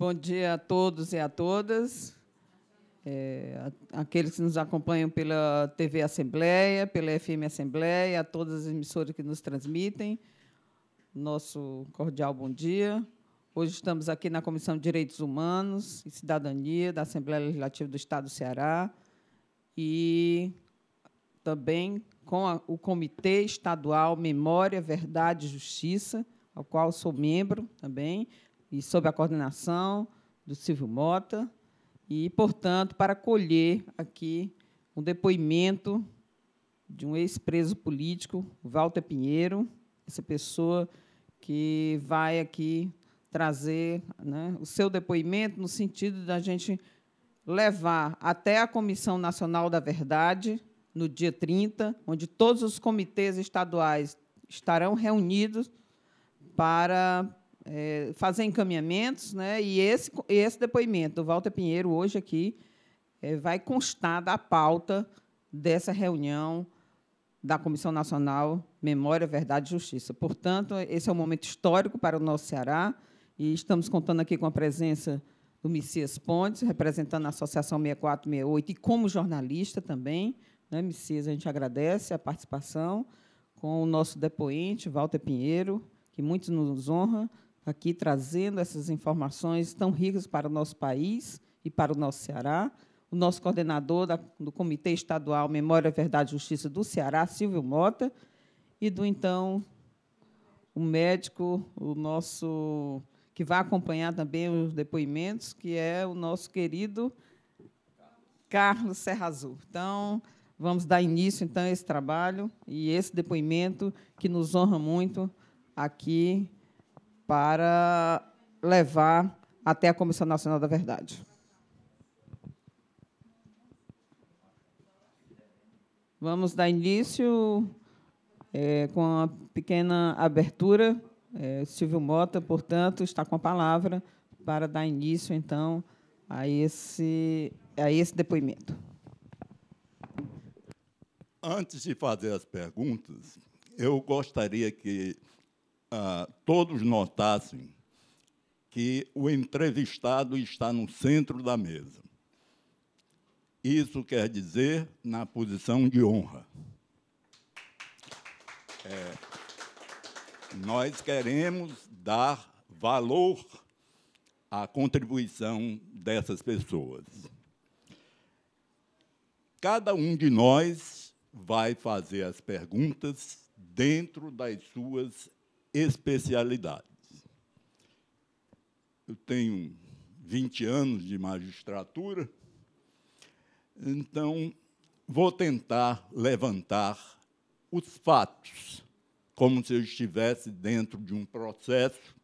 Bom dia a todos e a todas, é, aqueles que nos acompanham pela TV Assembleia, pela FM Assembleia, a todas as emissoras que nos transmitem. Nosso cordial bom dia. Hoje estamos aqui na Comissão de Direitos Humanos e Cidadania da Assembleia Legislativa do Estado do Ceará e também com a, o Comitê Estadual Memória, Verdade e Justiça, ao qual sou membro também, e sob a coordenação do Silvio Mota, e, portanto, para colher aqui um depoimento de um ex-preso político, Walter Pinheiro, essa pessoa que vai aqui trazer né, o seu depoimento no sentido da gente levar até a Comissão Nacional da Verdade, no dia 30, onde todos os comitês estaduais estarão reunidos para é, fazer encaminhamentos, né? E esse, esse depoimento do Walter Pinheiro hoje aqui é, vai constar da pauta dessa reunião da Comissão Nacional Memória, Verdade e Justiça. Portanto, esse é um momento histórico para o nosso Ceará e estamos contando aqui com a presença do Messias Pontes, representando a Associação 6468 e como jornalista também. Né, Messias, a gente agradece a participação com o nosso depoente, Walter Pinheiro, que muito nos honra, aqui trazendo essas informações tão ricas para o nosso país e para o nosso Ceará. O nosso coordenador da, do Comitê Estadual Memória, Verdade e Justiça do Ceará, Silvio Mota, e do então o médico, o nosso que vai acompanhar também os depoimentos, que é o nosso querido Carlos Serra Azul. Então, vamos dar início então a esse trabalho e esse depoimento que nos honra muito aqui para levar até a Comissão Nacional da Verdade. Vamos dar início é, com uma pequena abertura. É, Silvio Mota, portanto, está com a palavra para dar início, então, a esse, a esse depoimento. Antes de fazer as perguntas, eu gostaria que ah, todos notassem que o entrevistado está no centro da mesa. Isso quer dizer na posição de honra. É, nós queremos dar valor à contribuição dessas pessoas. Cada um de nós vai fazer as perguntas dentro das suas especialidades. Eu tenho 20 anos de magistratura, então vou tentar levantar os fatos, como se eu estivesse dentro de um processo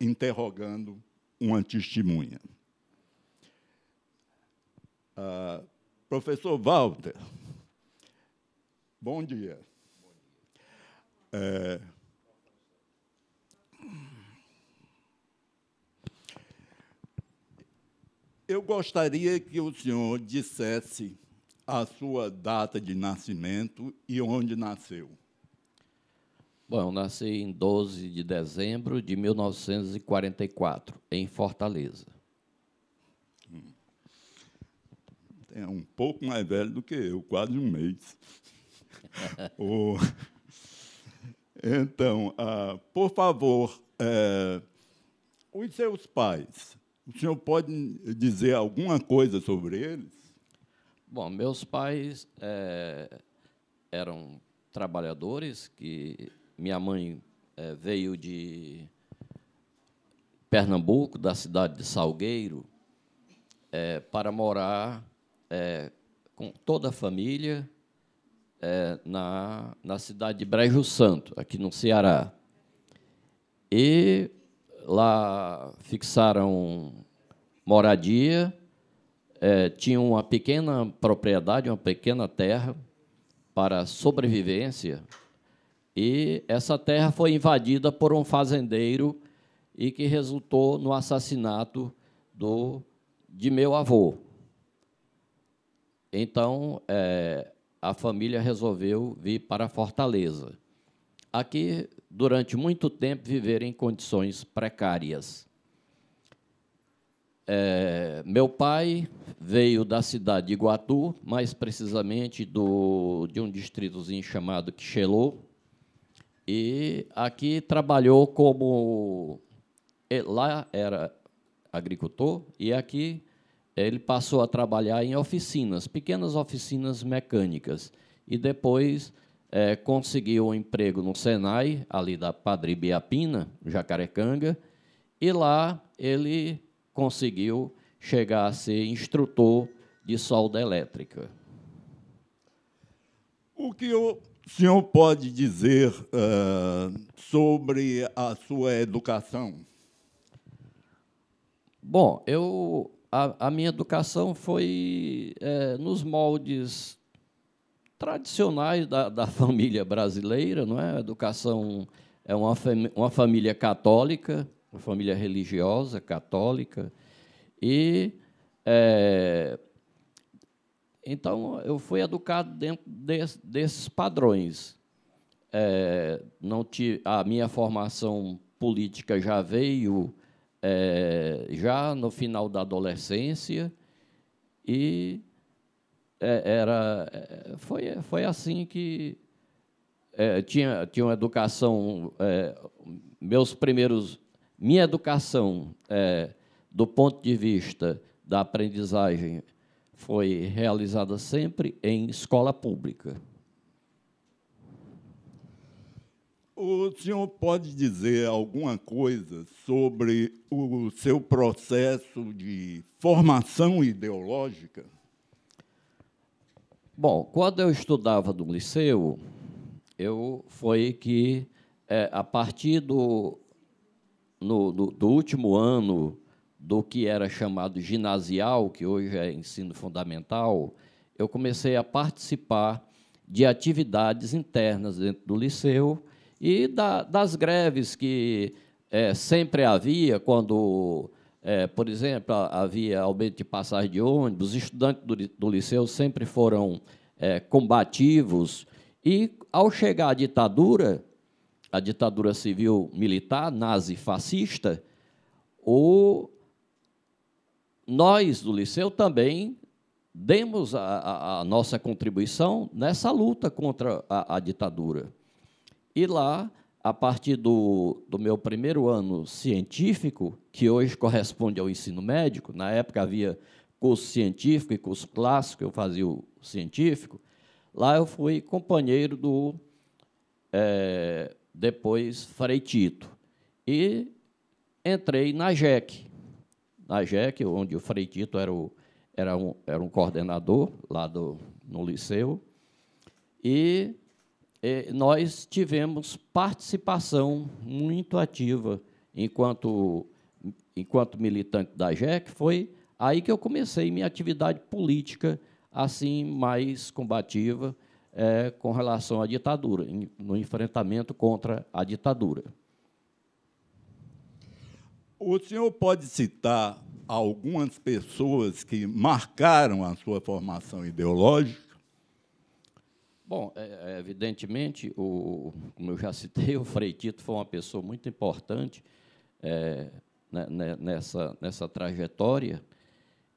interrogando uma testemunha. Ah, professor Walter, bom dia. Bom dia. É, Eu gostaria que o senhor dissesse a sua data de nascimento e onde nasceu. Bom, eu nasci em 12 de dezembro de 1944, em Fortaleza. Hum. É um pouco mais velho do que eu, quase um mês. oh. Então, ah, por favor, eh, os seus pais o senhor pode dizer alguma coisa sobre eles? Bom, meus pais é, eram trabalhadores que minha mãe é, veio de Pernambuco, da cidade de Salgueiro, é, para morar é, com toda a família é, na, na cidade de Brejo Santo, aqui no Ceará. E lá fixaram moradia, é, tinham uma pequena propriedade, uma pequena terra para sobrevivência, e essa terra foi invadida por um fazendeiro e que resultou no assassinato do, de meu avô. Então, é, a família resolveu vir para Fortaleza. Aqui durante muito tempo, viver em condições precárias. É, meu pai veio da cidade de Iguatu, mais precisamente do, de um distritozinho chamado Quixelô, e aqui trabalhou como. Lá era agricultor, e aqui ele passou a trabalhar em oficinas, pequenas oficinas mecânicas, e depois é, conseguiu um emprego no Senai, ali da Padre Biapina, Jacarecanga, e lá ele conseguiu chegar a ser instrutor de solda elétrica. O que o senhor pode dizer uh, sobre a sua educação? Bom, eu a, a minha educação foi é, nos moldes tradicionais da, da família brasileira, não é? A educação é uma, uma família católica, uma família religiosa católica, e é, então eu fui educado dentro desse, desses padrões. É, não tive, a minha formação política já veio é, já no final da adolescência e é, era, é, foi, foi assim que é, tinha, tinha uma educação. É, meus primeiros. Minha educação, é, do ponto de vista da aprendizagem, foi realizada sempre em escola pública. O senhor pode dizer alguma coisa sobre o seu processo de formação ideológica? Bom, quando eu estudava no liceu, eu foi que é, a partir do, no, do, do último ano do que era chamado ginasial, que hoje é ensino fundamental, eu comecei a participar de atividades internas dentro do liceu e da, das greves que é, sempre havia quando é, por exemplo, havia aumento de passagem de ônibus, os estudantes do, do liceu sempre foram é, combativos, e ao chegar à ditadura, a ditadura civil militar, nazi-fascista, o... nós do liceu também demos a, a, a nossa contribuição nessa luta contra a, a ditadura. E lá a partir do, do meu primeiro ano científico, que hoje corresponde ao ensino médico, na época havia curso científico e curso clássico, eu fazia o científico, lá eu fui companheiro do é, depois Freitito. E entrei na JEC, na JEC, onde o Freitito era, o, era, um, era um coordenador lá do, no liceu, e é, nós tivemos participação muito ativa enquanto, enquanto militante da JEC. Foi aí que eu comecei minha atividade política, assim, mais combativa é, com relação à ditadura, no enfrentamento contra a ditadura. O senhor pode citar algumas pessoas que marcaram a sua formação ideológica? Bom, é, é, evidentemente, o, como eu já citei, o Freitito foi uma pessoa muito importante é, né, né, nessa, nessa trajetória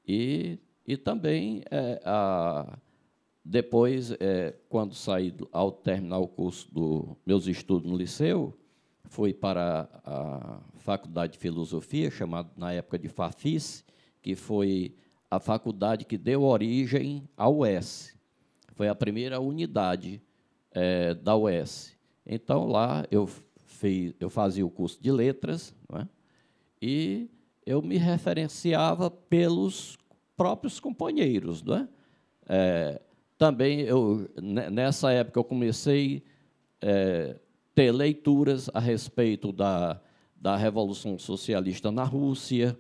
e, e também é, a, depois, é, quando saí ao terminar o curso dos meus estudos no liceu, fui para a Faculdade de Filosofia, chamada na época de Fafis, que foi a faculdade que deu origem ao S foi a primeira unidade é, da UES. Então, lá eu, eu fazia o curso de letras é? e eu me referenciava pelos próprios companheiros. Não é? é também, eu, né, nessa época, eu comecei a é, ter leituras a respeito da, da Revolução Socialista na Rússia,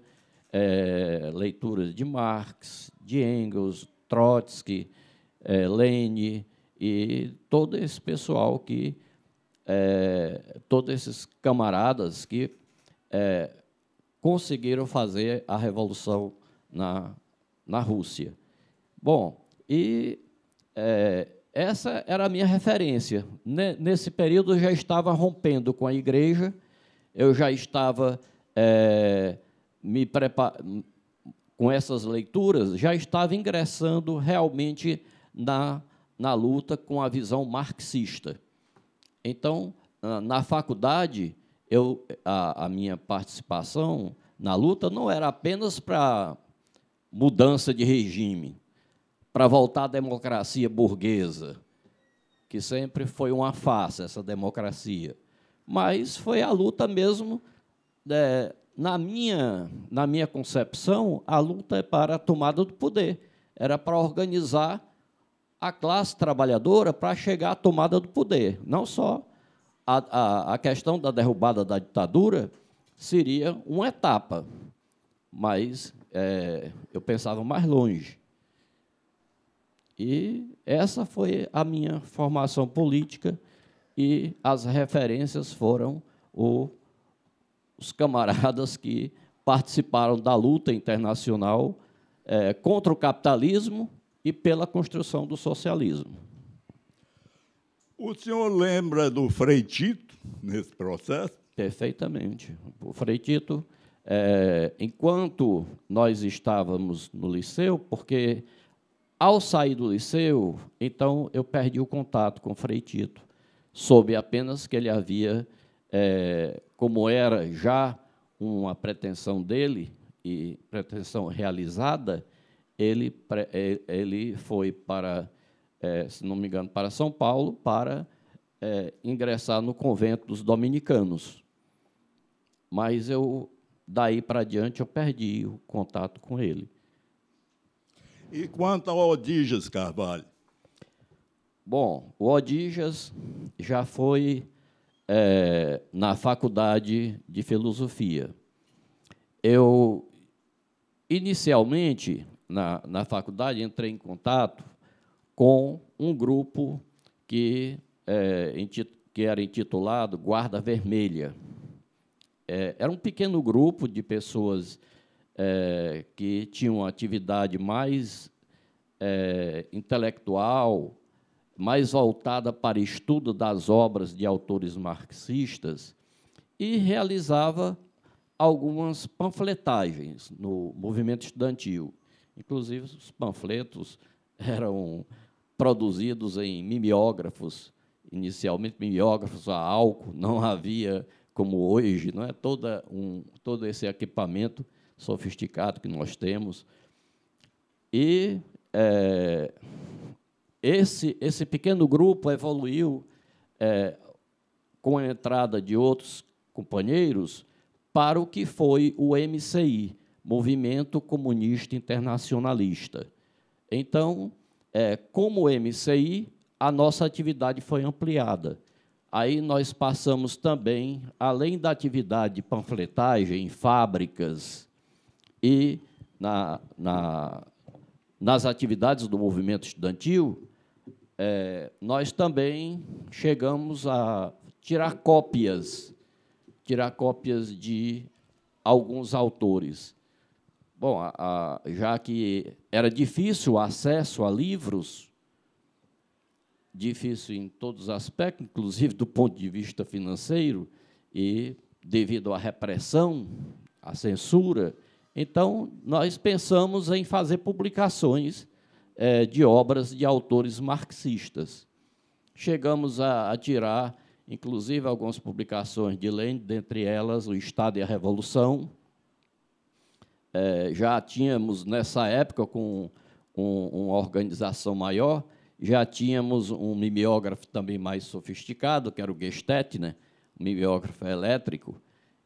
é, leituras de Marx, de Engels, Trotsky, é, Lene e todo esse pessoal que, é, todos esses camaradas que é, conseguiram fazer a revolução na, na Rússia. Bom, e é, essa era a minha referência. Nesse período, eu já estava rompendo com a igreja, eu já estava é, me preparando com essas leituras, já estava ingressando realmente na, na luta com a visão marxista. Então, na faculdade, eu, a, a minha participação na luta não era apenas para mudança de regime, para voltar à democracia burguesa, que sempre foi uma farsa, essa democracia. Mas foi a luta mesmo, é, na, minha, na minha concepção, a luta é para a tomada do poder, era para organizar a classe trabalhadora para chegar à tomada do poder. Não só a, a, a questão da derrubada da ditadura seria uma etapa, mas é, eu pensava mais longe. E essa foi a minha formação política e as referências foram o, os camaradas que participaram da luta internacional é, contra o capitalismo e pela construção do socialismo. O senhor lembra do Freitito nesse processo? Perfeitamente. O Freitito, é, enquanto nós estávamos no liceu, porque ao sair do liceu, então eu perdi o contato com o Freitito. Soube apenas que ele havia, é, como era já uma pretensão dele, e pretensão realizada, ele, é, ele foi para, é, se não me engano, para São Paulo para é, ingressar no convento dos dominicanos. Mas eu, daí para diante, eu perdi o contato com ele. E quanto ao Odijas Carvalho? Bom, o Odijas já foi é, na faculdade de filosofia. Eu, inicialmente, na, na faculdade, entrei em contato com um grupo que, é, que era intitulado Guarda Vermelha. É, era um pequeno grupo de pessoas é, que tinham uma atividade mais é, intelectual, mais voltada para estudo das obras de autores marxistas, e realizava algumas panfletagens no movimento estudantil. Inclusive, os panfletos eram produzidos em mimeógrafos, inicialmente mimeógrafos a álcool, não havia como hoje, não é toda um, todo esse equipamento sofisticado que nós temos. E é, esse, esse pequeno grupo evoluiu é, com a entrada de outros companheiros para o que foi o MCI, Movimento Comunista Internacionalista. Então, é, como MCI, a nossa atividade foi ampliada. Aí nós passamos também, além da atividade de panfletagem em fábricas e na, na, nas atividades do movimento estudantil, é, nós também chegamos a tirar cópias, tirar cópias de alguns autores. Bom, a, a, já que era difícil o acesso a livros, difícil em todos os aspectos, inclusive do ponto de vista financeiro, e devido à repressão, à censura, então nós pensamos em fazer publicações é, de obras de autores marxistas. Chegamos a, a tirar, inclusive, algumas publicações de Lenin, dentre elas O Estado e a Revolução, é, já tínhamos, nessa época, com um, uma organização maior, já tínhamos um mimeógrafo também mais sofisticado, que era o Gestetner, né? um mimeógrafo elétrico,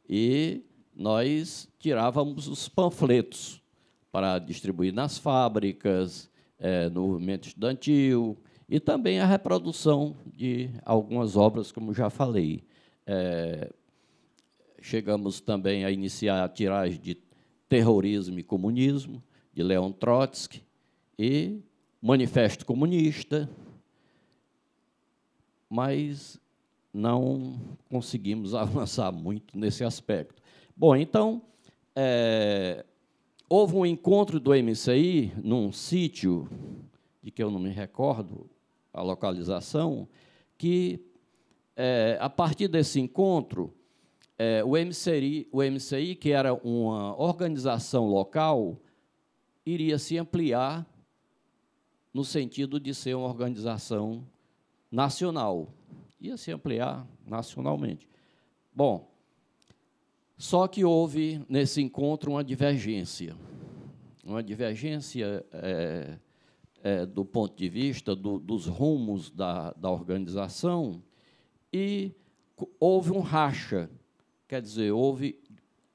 e nós tirávamos os panfletos para distribuir nas fábricas, é, no movimento estudantil, e também a reprodução de algumas obras, como já falei. É, chegamos também a iniciar a tiragem de Terrorismo e Comunismo, de Leon Trotsky, e Manifesto Comunista, mas não conseguimos avançar muito nesse aspecto. Bom, então, é, houve um encontro do MCI num sítio, de que eu não me recordo a localização, que, é, a partir desse encontro, é, o, MCI, o MCI, que era uma organização local, iria se ampliar no sentido de ser uma organização nacional. Ia se ampliar nacionalmente. Bom, só que houve nesse encontro uma divergência. Uma divergência é, é, do ponto de vista do, dos rumos da, da organização e houve um racha quer dizer, houve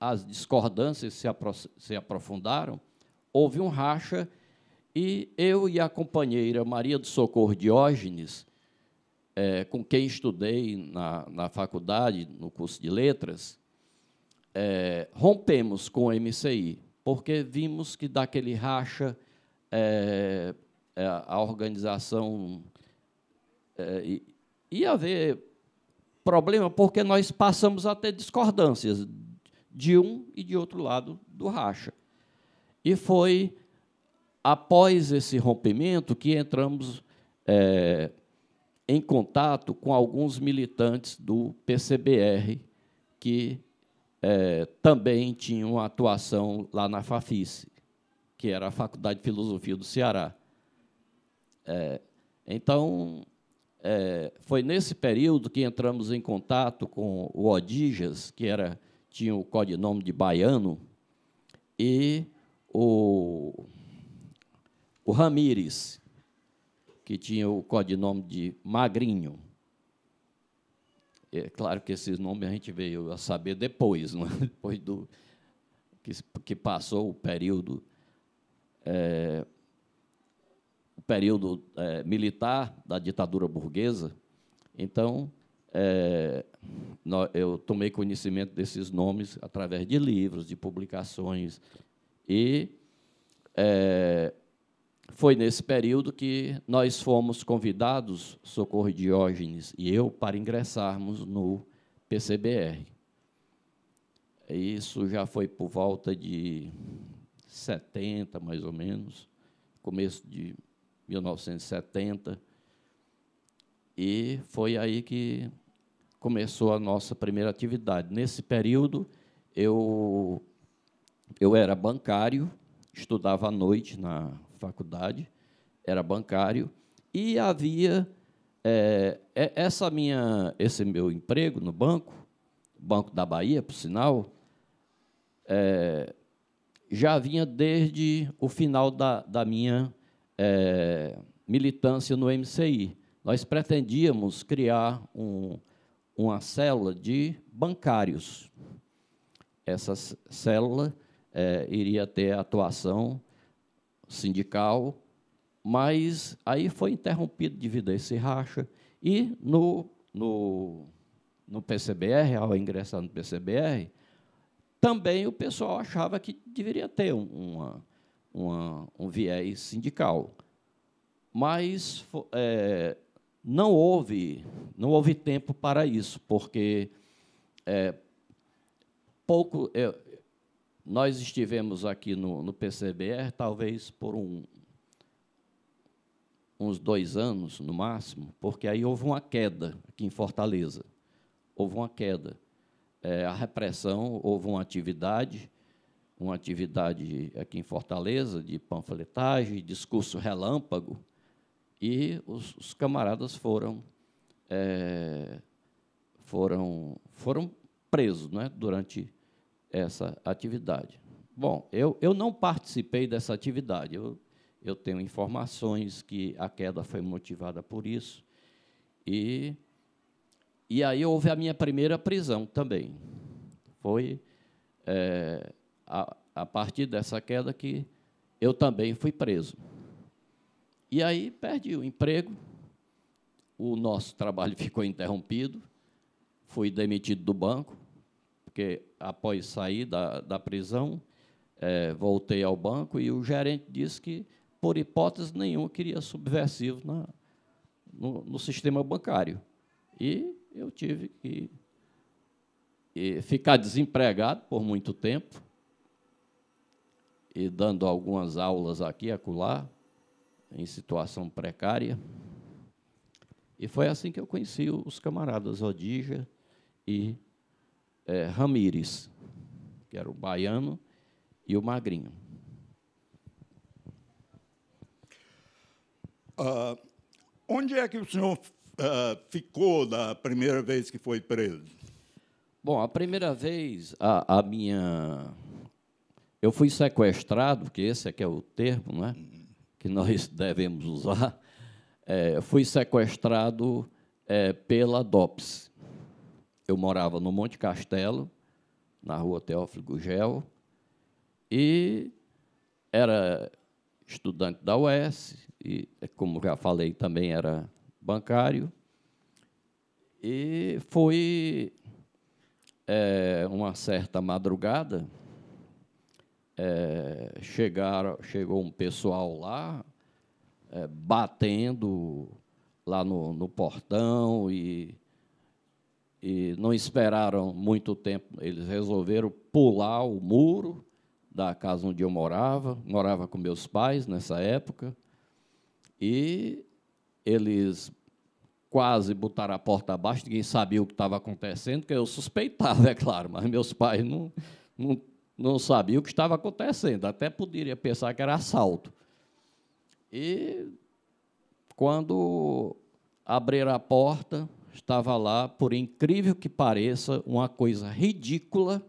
as discordâncias se, apro- se aprofundaram, houve um racha e eu e a companheira Maria do Socorro Diógenes, é, com quem estudei na, na faculdade, no curso de letras, é, rompemos com o MCI, porque vimos que daquele racha é, é a organização é, ia haver problema porque nós passamos a ter discordâncias de um e de outro lado do racha. E foi após esse rompimento que entramos é, em contato com alguns militantes do PCBR que é, também tinham atuação lá na Fafice, que era a Faculdade de Filosofia do Ceará. É, então, é, foi nesse período que entramos em contato com o Odijas, que era, tinha o codinome de Baiano, e o, o Ramires, que tinha o codinome de Magrinho. É claro que esses nomes a gente veio a saber depois, não é? depois do que, que passou o período. É, período é, militar da ditadura burguesa. Então, é, eu tomei conhecimento desses nomes através de livros, de publicações, e é, foi nesse período que nós fomos convidados, Socorro Diógenes e eu, para ingressarmos no PCBR. Isso já foi por volta de 70, mais ou menos, começo de 1970. E foi aí que começou a nossa primeira atividade. Nesse período, eu, eu era bancário, estudava à noite na faculdade, era bancário, e havia é, essa minha, esse meu emprego no banco, Banco da Bahia, por sinal, é, já vinha desde o final da, da minha é, militância no MCI. Nós pretendíamos criar um, uma célula de bancários. Essa célula é, iria ter atuação sindical, mas aí foi interrompido devido a esse racha. E no, no, no PCBR, ao ingressar no PCBR, também o pessoal achava que deveria ter uma uma, um viés sindical. Mas é, não houve não houve tempo para isso, porque é, pouco é, nós estivemos aqui no, no PCBR talvez por um, uns dois anos no máximo, porque aí houve uma queda aqui em Fortaleza, houve uma queda, é, a repressão, houve uma atividade uma atividade aqui em Fortaleza de panfletagem, discurso relâmpago, e os, os camaradas foram, é, foram, foram presos né, durante essa atividade. Bom, eu, eu não participei dessa atividade, eu, eu tenho informações que a queda foi motivada por isso, e, e aí houve a minha primeira prisão também. Foi. É, a, a partir dessa queda que eu também fui preso. E aí perdi o emprego, o nosso trabalho ficou interrompido, fui demitido do banco, porque após sair da, da prisão, é, voltei ao banco e o gerente disse que, por hipótese nenhuma, queria subversivo na, no, no, sistema bancário. E eu tive que e, ficar desempregado por muito tempo, e dando algumas aulas aqui e acolá, em situação precária. E foi assim que eu conheci os camaradas Odija e é, Ramires, que era o baiano e o magrinho. Uh, onde é que o senhor uh, ficou da primeira vez que foi preso? Bom, a primeira vez a, a minha eu fui sequestrado, que esse é que é o termo né, que nós devemos usar, é, fui sequestrado é, pela DOPS. Eu morava no Monte Castelo, na rua Teófilo Gugel, e era estudante da UES, e, como já falei, também era bancário, e foi é, uma certa madrugada, é, chegaram, chegou um pessoal lá, é, batendo lá no, no portão e, e não esperaram muito tempo. Eles resolveram pular o muro da casa onde eu morava, morava com meus pais nessa época, e eles quase botaram a porta abaixo, ninguém sabia o que estava acontecendo, que eu suspeitava, é claro, mas meus pais não, não não sabia o que estava acontecendo, até poderia pensar que era assalto. E quando abriram a porta, estava lá, por incrível que pareça, uma coisa ridícula,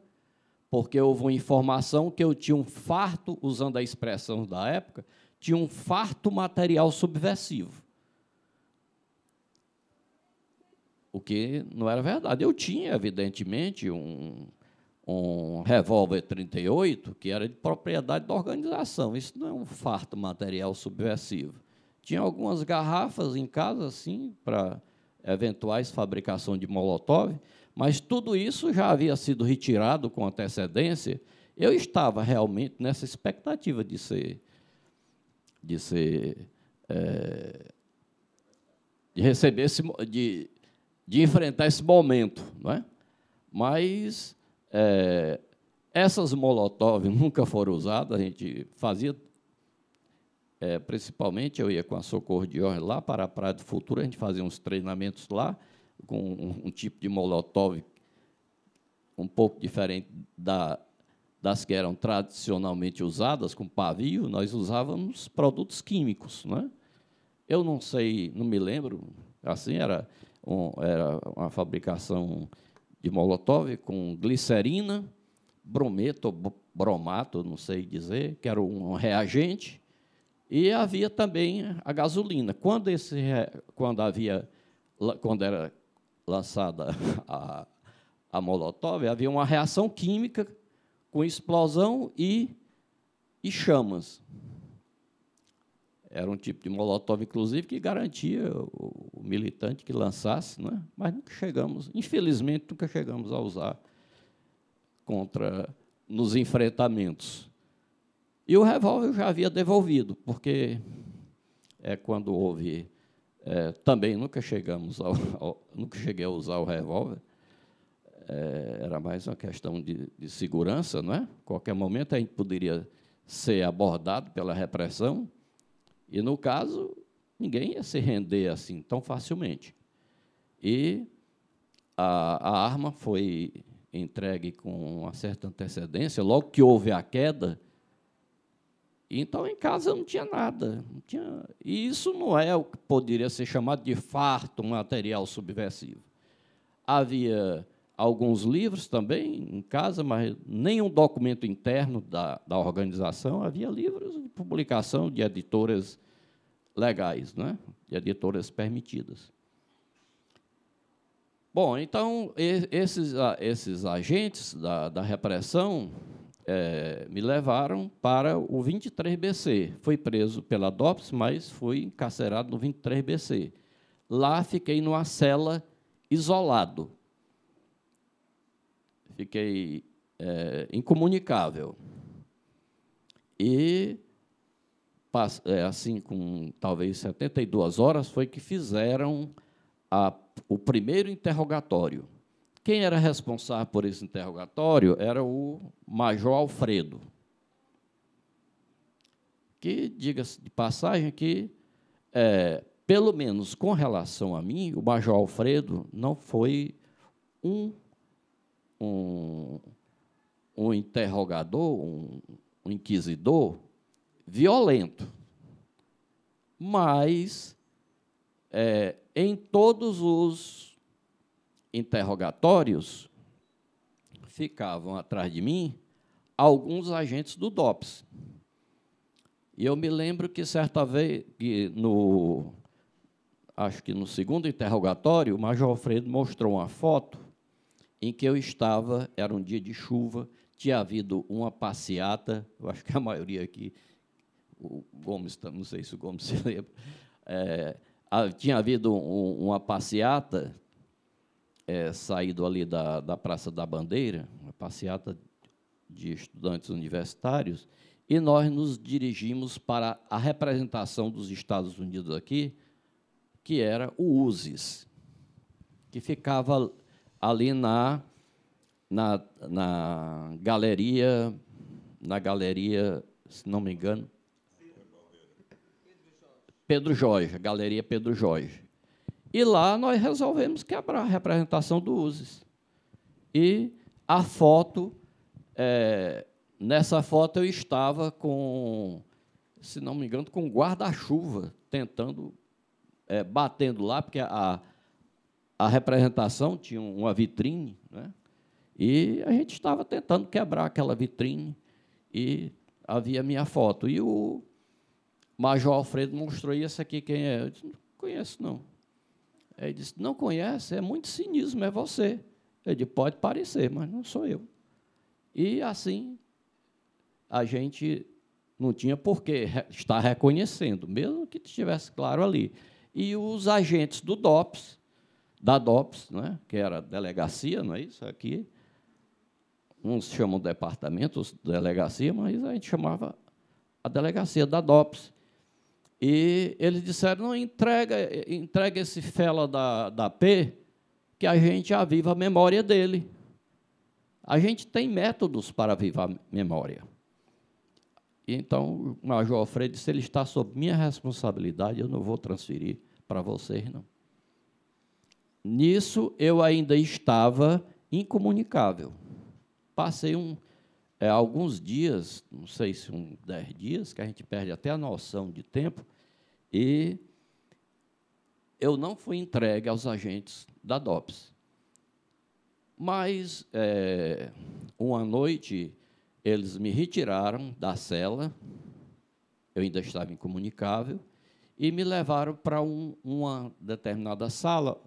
porque houve uma informação que eu tinha um farto, usando a expressão da época, tinha um farto material subversivo. O que não era verdade. Eu tinha, evidentemente, um, um revólver 38 que era de propriedade da organização. Isso não é um farto material subversivo. Tinha algumas garrafas em casa, assim, para eventuais fabricação de molotov, mas tudo isso já havia sido retirado com antecedência. Eu estava realmente nessa expectativa de ser, de ser, é, de receber esse, de, de enfrentar esse momento, não é? Mas é, essas molotov nunca foram usadas, a gente fazia. É, principalmente eu ia com a Socorro de Jorge lá para a Praia do Futuro, a gente fazia uns treinamentos lá com um, um tipo de molotov um pouco diferente da, das que eram tradicionalmente usadas com pavio, nós usávamos produtos químicos. Né? Eu não sei, não me lembro, assim, era, um, era uma fabricação de molotov com glicerina, brometo, bromato, não sei dizer, que era um reagente, e havia também a gasolina. Quando, esse, quando, havia, quando era lançada a, a molotov, havia uma reação química com explosão e, e chamas. Era um tipo de molotov, inclusive, que garantia o, militante que lançasse, né? mas nunca chegamos, infelizmente, nunca chegamos a usar contra nos enfrentamentos. E o revólver eu já havia devolvido, porque é quando houve. É, também nunca chegamos ao, ao, nunca cheguei a usar o revólver. É, era mais uma questão de, de segurança, não é? Qualquer momento a gente poderia ser abordado pela repressão. E no caso, ninguém ia se render assim tão facilmente. E a, a arma foi entregue com uma certa antecedência, logo que houve a queda. Então, em casa não tinha nada. Não tinha... E isso não é o que poderia ser chamado de farto material subversivo. Havia alguns livros também em casa, mas nenhum documento interno da, da organização. Havia livros de publicação de editoras legais, né? de editoras permitidas. Bom, então, esses, ah, esses agentes da, da repressão é, me levaram para o 23BC. Fui preso pela DOPS, mas fui encarcerado no 23BC. Lá fiquei numa cela isolado fiquei é, incomunicável. E, é, assim, com talvez 72 horas, foi que fizeram a, o primeiro interrogatório. Quem era responsável por esse interrogatório era o Major Alfredo. Que, diga-se de passagem, que é, pelo menos com relação a mim, o Major Alfredo não foi um um, um interrogador, um, um inquisidor violento. Mas é, em todos os interrogatórios ficavam atrás de mim alguns agentes do DOPS. E eu me lembro que certa vez, que no, acho que no segundo interrogatório, o Major Alfredo mostrou uma foto em que eu estava, era um dia de chuva, tinha havido uma passeata, eu acho que a maioria aqui, o Gomes, tá, não sei se o Gomes se lembra, é, tinha havido um, uma passeata, é, saído ali da, da Praça da Bandeira, uma passeata de estudantes universitários, e nós nos dirigimos para a representação dos Estados Unidos aqui, que era o USES, que ficava ali na, na, na galeria, na galeria, se não me engano, Pedro Jorge, Galeria Pedro Jorge. E lá nós resolvemos quebrar a representação do Uzes. E a foto, é, nessa foto eu estava com, se não me engano, com um guarda-chuva, tentando, é, batendo lá, porque a, a representação tinha uma vitrine, né? e a gente estava tentando quebrar aquela vitrine, e havia minha foto. E o Major Alfredo mostrou, isso aqui quem é? Eu disse, não conheço, não. Ele disse, não conhece? É muito cinismo, é você. Ele disse, pode parecer, mas não sou eu. E assim, a gente não tinha por que estar reconhecendo, mesmo que estivesse claro ali. E os agentes do DOPS da DOPS, né, que era delegacia, não é isso? Aqui, uns chamam departamento, delegacia, mas a gente chamava a delegacia da DOPS. E eles disseram, não, entrega, entrega esse fela da, da P, que a gente aviva a memória dele. A gente tem métodos para avivar a memória. Então, o Major Alfredo disse, ele está sob minha responsabilidade, eu não vou transferir para vocês, não. Nisso eu ainda estava incomunicável. Passei um, é, alguns dias, não sei se um dez dias, que a gente perde até a noção de tempo, e eu não fui entregue aos agentes da DOPS. Mas é, uma noite eles me retiraram da cela, eu ainda estava incomunicável, e me levaram para um, uma determinada sala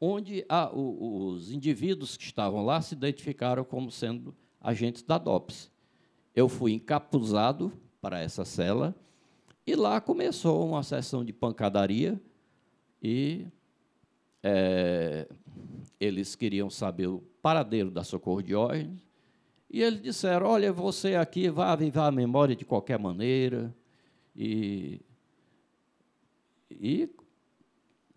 onde a, o, os indivíduos que estavam lá se identificaram como sendo agentes da DOPS. Eu fui encapuzado para essa cela e lá começou uma sessão de pancadaria e é, eles queriam saber o paradeiro da Socorro Ordens e eles disseram, olha, você aqui vai avivar a memória de qualquer maneira e, e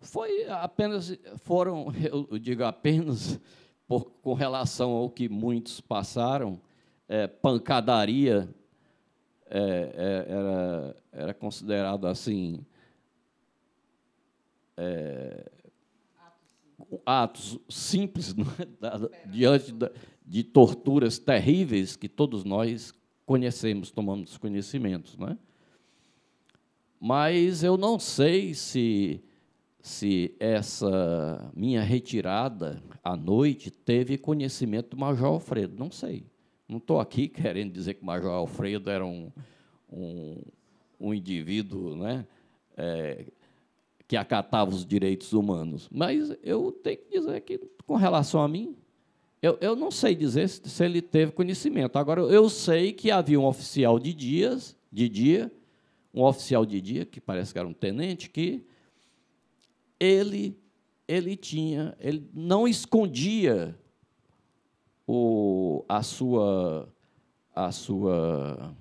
foi apenas, foram, eu digo apenas, por, com relação ao que muitos passaram, é, pancadaria é, é, era, era considerado assim. É, atos simples né, da, diante da, de torturas terríveis que todos nós conhecemos, tomamos conhecimentos. Né? Mas eu não sei se se essa minha retirada à noite teve conhecimento do Major Alfredo. Não sei. Não estou aqui querendo dizer que o Major Alfredo era um, um, um indivíduo né, é, que acatava os direitos humanos. Mas eu tenho que dizer que, com relação a mim, eu, eu não sei dizer se, se ele teve conhecimento. Agora, eu sei que havia um oficial de dias, de dia, um oficial de dia, que parece que era um tenente, que ele ele tinha, ele não escondia o, a sua a sua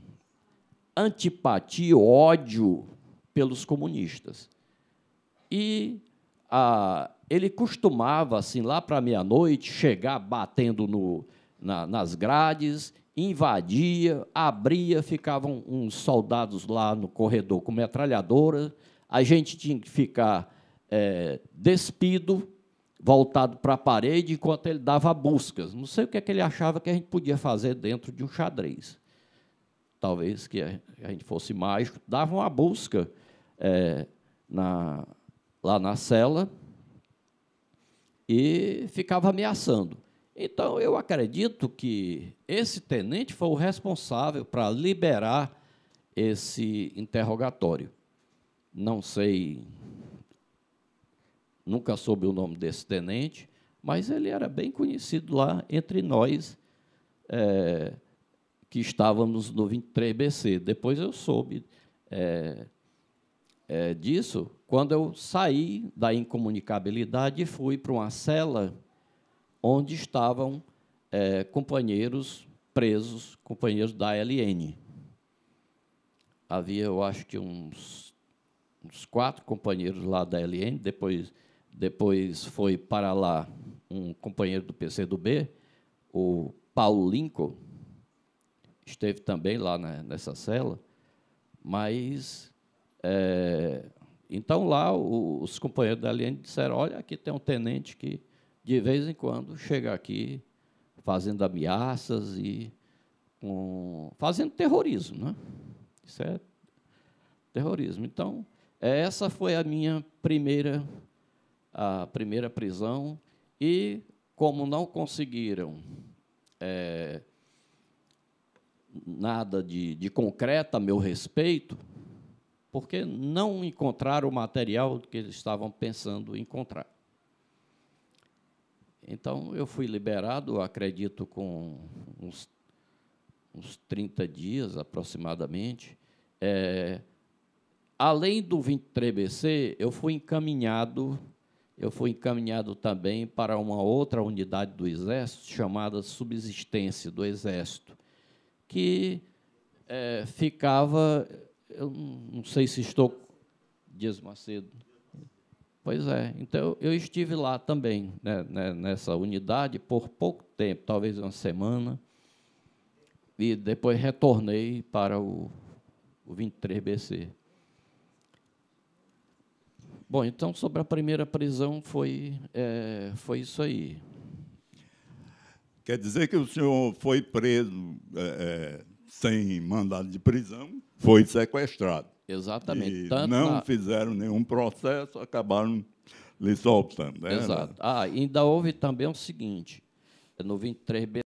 antipatia, ódio pelos comunistas. E a, ele costumava, assim, lá para meia-noite, chegar batendo no, na, nas grades, invadia, abria, ficavam uns soldados lá no corredor com metralhadora, a gente tinha que ficar é, despido, voltado para a parede, enquanto ele dava buscas. Não sei o que, é que ele achava que a gente podia fazer dentro de um xadrez. Talvez que a gente fosse mágico. Dava uma busca é, na, lá na cela e ficava ameaçando. Então, eu acredito que esse tenente foi o responsável para liberar esse interrogatório. Não sei nunca soube o nome desse tenente, mas ele era bem conhecido lá entre nós é, que estávamos no 23BC. Depois eu soube é, é, disso quando eu saí da incomunicabilidade e fui para uma cela onde estavam é, companheiros presos, companheiros da LN. Havia, eu acho que uns, uns quatro companheiros lá da LN, depois depois foi para lá um companheiro do PCdoB, o Paulo Lincoln, esteve também lá na, né, nessa cela, mas é, então lá o, os companheiros da linha disseram, olha, aqui tem um tenente que de vez em quando chega aqui fazendo ameaças e fazendo terrorismo, né? Isso é terrorismo. Então, essa foi a minha primeira a primeira prisão e, como não conseguiram é, nada de, de concreto a meu respeito, porque não encontraram o material que eles estavam pensando encontrar. Então, eu fui liberado, acredito, com uns, uns 30 dias aproximadamente. É, além do 23BC, eu fui encaminhado eu fui encaminhado também para uma outra unidade do Exército, chamada Subsistência do Exército, que é, ficava, eu não sei se estou. Dias Macedo. Pois é, então eu estive lá também, né, né, nessa unidade, por pouco tempo, talvez uma semana, e depois retornei para o, o 23BC. Bom, então sobre a primeira prisão foi é, foi isso aí. Quer dizer que o senhor foi preso é, é sem mandado de prisão, foi sequestrado. Exatamente. E Tanto não na... fizeram nenhum processo, acabaram lhe soltando. É, né? Exato. Ah, ainda houve também o seguinte, no 23B.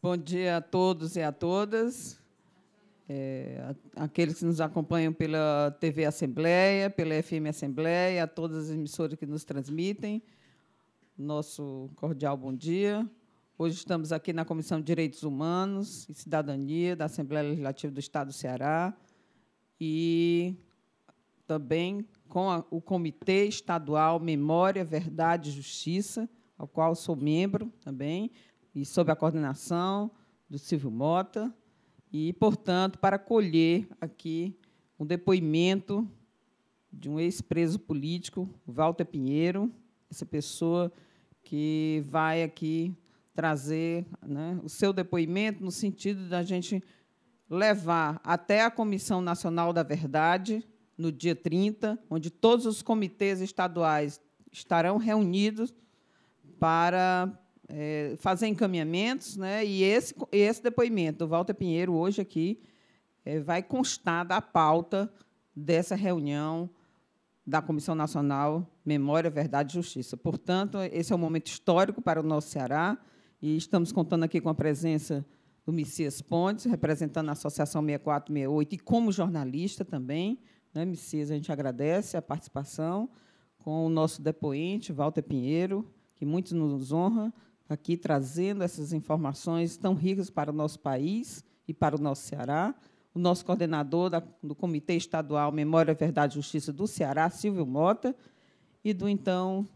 Bom dia a todos e a todas é, aqueles que nos acompanham pela TV Assembleia, pela FM Assembleia, a todas as emissoras que nos transmitem. Nosso cordial bom dia. Hoje estamos aqui na Comissão de Direitos Humanos e Cidadania da Assembleia Legislativa do Estado do Ceará e também com a, o Comitê Estadual Memória, Verdade e Justiça, ao qual sou membro também, e sob a coordenação do Silvio Mota e, portanto, para colher aqui um depoimento de um ex-preso político, Walter Pinheiro, essa pessoa que vai aqui trazer né, o seu depoimento no sentido da gente levar até a Comissão Nacional da Verdade, no dia 30, onde todos os comitês estaduais estarão reunidos para é, fazer encaminhamentos, né? E esse, esse depoimento do Walter Pinheiro hoje aqui é, vai constar da pauta dessa reunião da Comissão Nacional Memória, Verdade e Justiça. Portanto, esse é um momento histórico para o nosso Ceará e estamos contando aqui com a presença do Messias Pontes, representando a Associação 6468 e como jornalista também. Né, Messias, a gente agradece a participação com o nosso depoente, Walter Pinheiro, que muito nos honra, aqui trazendo essas informações tão ricas para o nosso país e para o nosso Ceará. O nosso coordenador da, do Comitê Estadual Memória, Verdade e Justiça do Ceará, Silvio Mota, e do então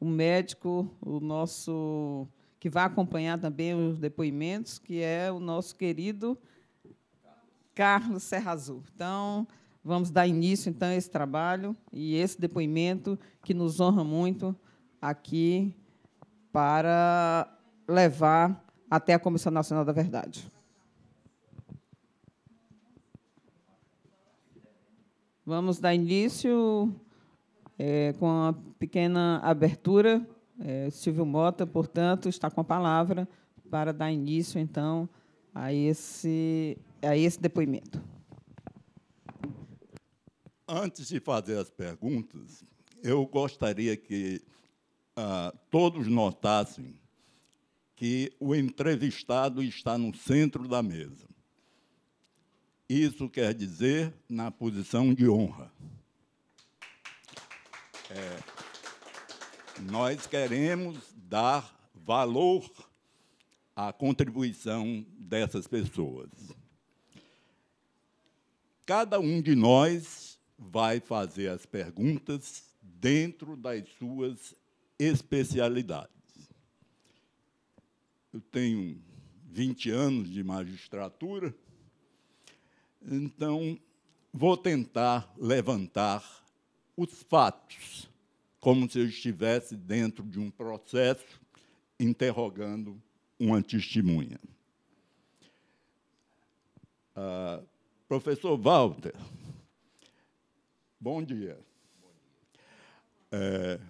o médico, o nosso que vai acompanhar também os depoimentos, que é o nosso querido Carlos Serra Azul. Então, vamos dar início então a esse trabalho e esse depoimento que nos honra muito aqui para levar até a Comissão Nacional da Verdade. Vamos dar início é, com uma pequena abertura. É, Silvio Mota, portanto, está com a palavra para dar início, então, a esse, a esse depoimento. Antes de fazer as perguntas, eu gostaria que ah, todos notassem que o entrevistado está no centro da mesa. Isso quer dizer na posição de honra. É, nós queremos dar valor à contribuição dessas pessoas. Cada um de nós vai fazer as perguntas dentro das suas especialidades. Eu tenho 20 anos de magistratura, então vou tentar levantar os fatos, como se eu estivesse dentro de um processo interrogando uma testemunha. Ah, professor Walter, bom dia. Bom dia. É,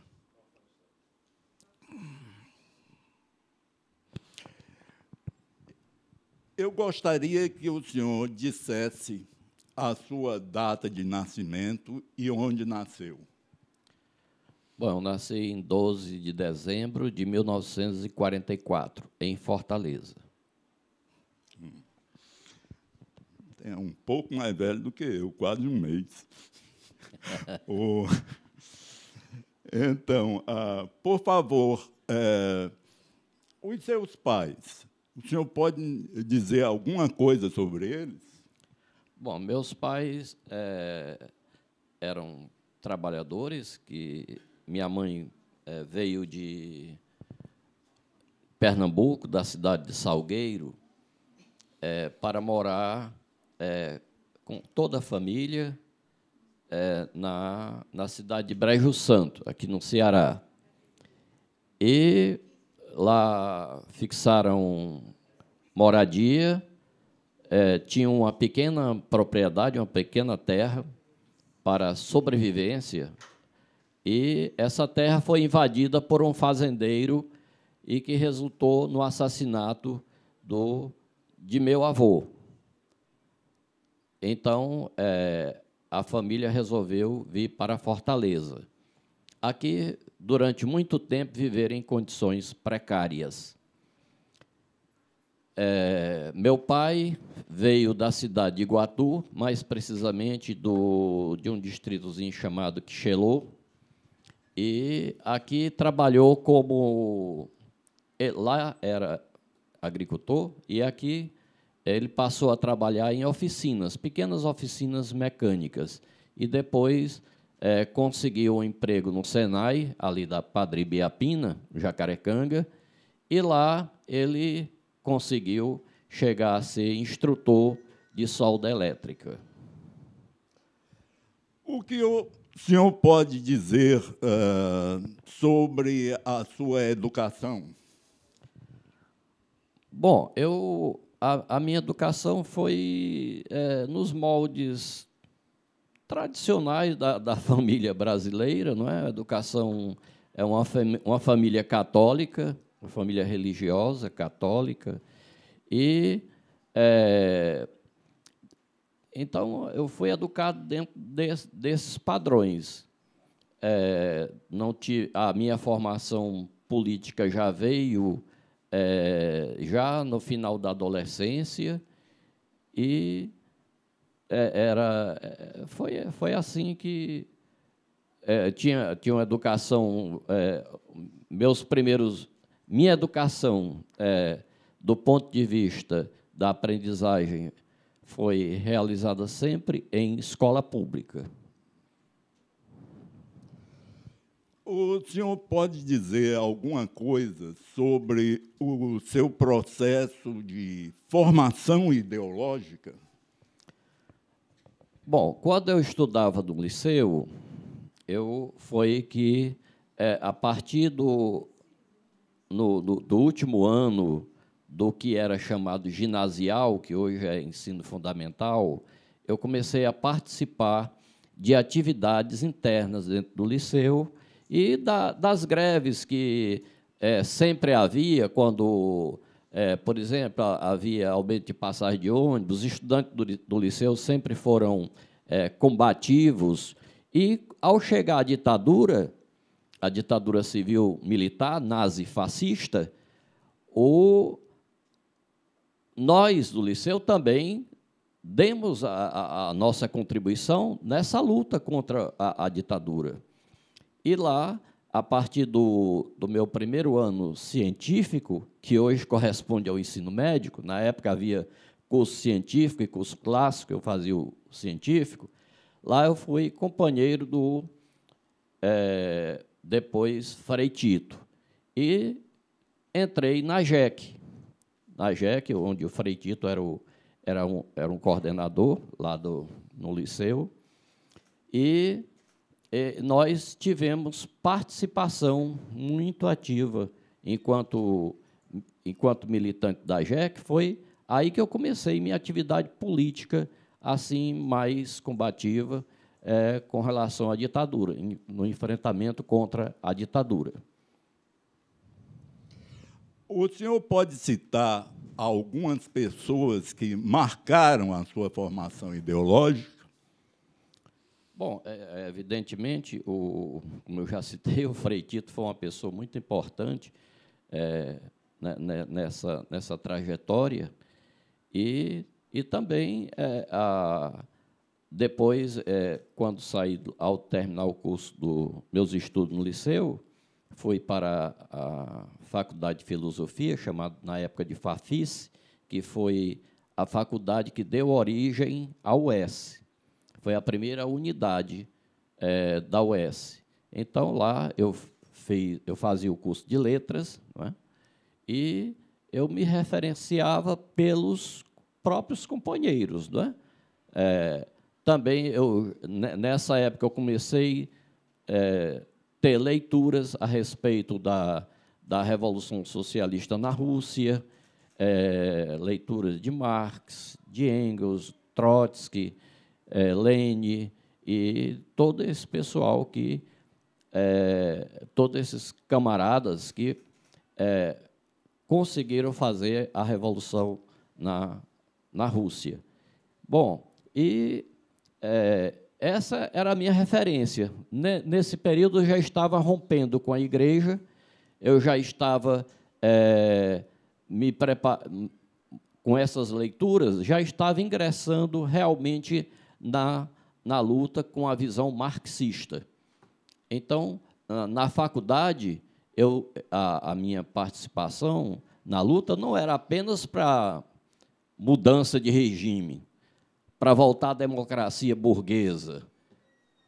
gostaria que o senhor dissesse a sua data de nascimento e onde nasceu. Bom, eu nasci em 12 de dezembro de 1944, em Fortaleza. É um pouco mais velho do que eu, quase um mês. oh. Então, ah, por favor, eh, os seus pais o senhor pode dizer alguma coisa sobre eles? Bom, meus pais é, eram trabalhadores que minha mãe é, veio de Pernambuco, da cidade de Salgueiro, é, para morar é, com toda a família é, na, na cidade de Brejo Santo, aqui no Ceará. E lá fixaram moradia, é, uma pequena propriedade, uma pequena terra para sobrevivência, e essa terra foi invadida por um fazendeiro e que resultou no assassinato do, de meu avô. Então, é, a família resolveu vir para Fortaleza. Aqui durante muito tempo, viver em condições precárias. É, meu pai veio da cidade de Iguatu, mais precisamente do, de um distritozinho chamado Quixelô, e aqui trabalhou como. É, lá era agricultor, e aqui ele passou a trabalhar em oficinas, pequenas oficinas mecânicas, e depois é, conseguiu um emprego no Senai, ali da Padre Biapina, Jacarecanga, e lá ele conseguiu chegar a ser instrutor de solda elétrica. O que o senhor pode dizer uh, sobre a sua educação? Bom, eu a, a minha educação foi é, nos moldes tradicionais da, da família brasileira, não é? A educação é uma, uma família católica, uma família religiosa católica, e é, então eu fui educado dentro desse, desses padrões. É, não tive, a minha formação política já veio é, já no final da adolescência e é, era, é, foi, foi assim que é, tinha, tinha uma educação. É, meus primeiros. Minha educação, é, do ponto de vista da aprendizagem, foi realizada sempre em escola pública. O senhor pode dizer alguma coisa sobre o seu processo de formação ideológica? Bom, quando eu estudava no liceu, eu foi que é, a partir do, no, do, do último ano do que era chamado ginasial, que hoje é ensino fundamental, eu comecei a participar de atividades internas dentro do liceu e da, das greves que é, sempre havia quando é, por exemplo, havia aumento de passagem de ônibus, os estudantes do, do liceu sempre foram é, combativos, e ao chegar à ditadura, a ditadura civil militar, nazi-fascista, o... nós do liceu também demos a, a, a nossa contribuição nessa luta contra a, a ditadura. E lá a partir do, do meu primeiro ano científico, que hoje corresponde ao ensino médico, na época havia curso científico e curso clássico, eu fazia o científico, lá eu fui companheiro do é, depois Freitito. E entrei na JEC. Na JEC, onde o Freitito era, o, era, um, era um coordenador lá do, no liceu. E é, nós tivemos participação muito ativa enquanto, enquanto militante da JEC. Foi aí que eu comecei minha atividade política, assim, mais combativa é, com relação à ditadura, no enfrentamento contra a ditadura. O senhor pode citar algumas pessoas que marcaram a sua formação ideológica? Bom, é, é, evidentemente, o, como eu já citei, o Freitito foi uma pessoa muito importante é, né, né, nessa, nessa trajetória e, e também é, a, depois, é, quando saí ao terminar o curso dos meus estudos no liceu, fui para a Faculdade de Filosofia, chamada na época de Fafis, que foi a faculdade que deu origem ao S foi a primeira unidade é, da UES. Então, lá eu, eu fazia o curso de letras é? e eu me referenciava pelos próprios companheiros. Não é? é também, eu, né, nessa época, eu comecei a é, ter leituras a respeito da, da Revolução Socialista na Rússia, é, leituras de Marx, de Engels, Trotsky, é, Lene e todo esse pessoal que, é, todos esses camaradas que é, conseguiram fazer a revolução na, na Rússia. Bom, e é, essa era a minha referência. Nesse período, eu já estava rompendo com a igreja, eu já estava é, me preparando com essas leituras, já estava ingressando realmente na, na luta com a visão marxista. Então, ah, na faculdade, eu, a, a minha participação na luta não era apenas para mudança de regime, para voltar à democracia burguesa,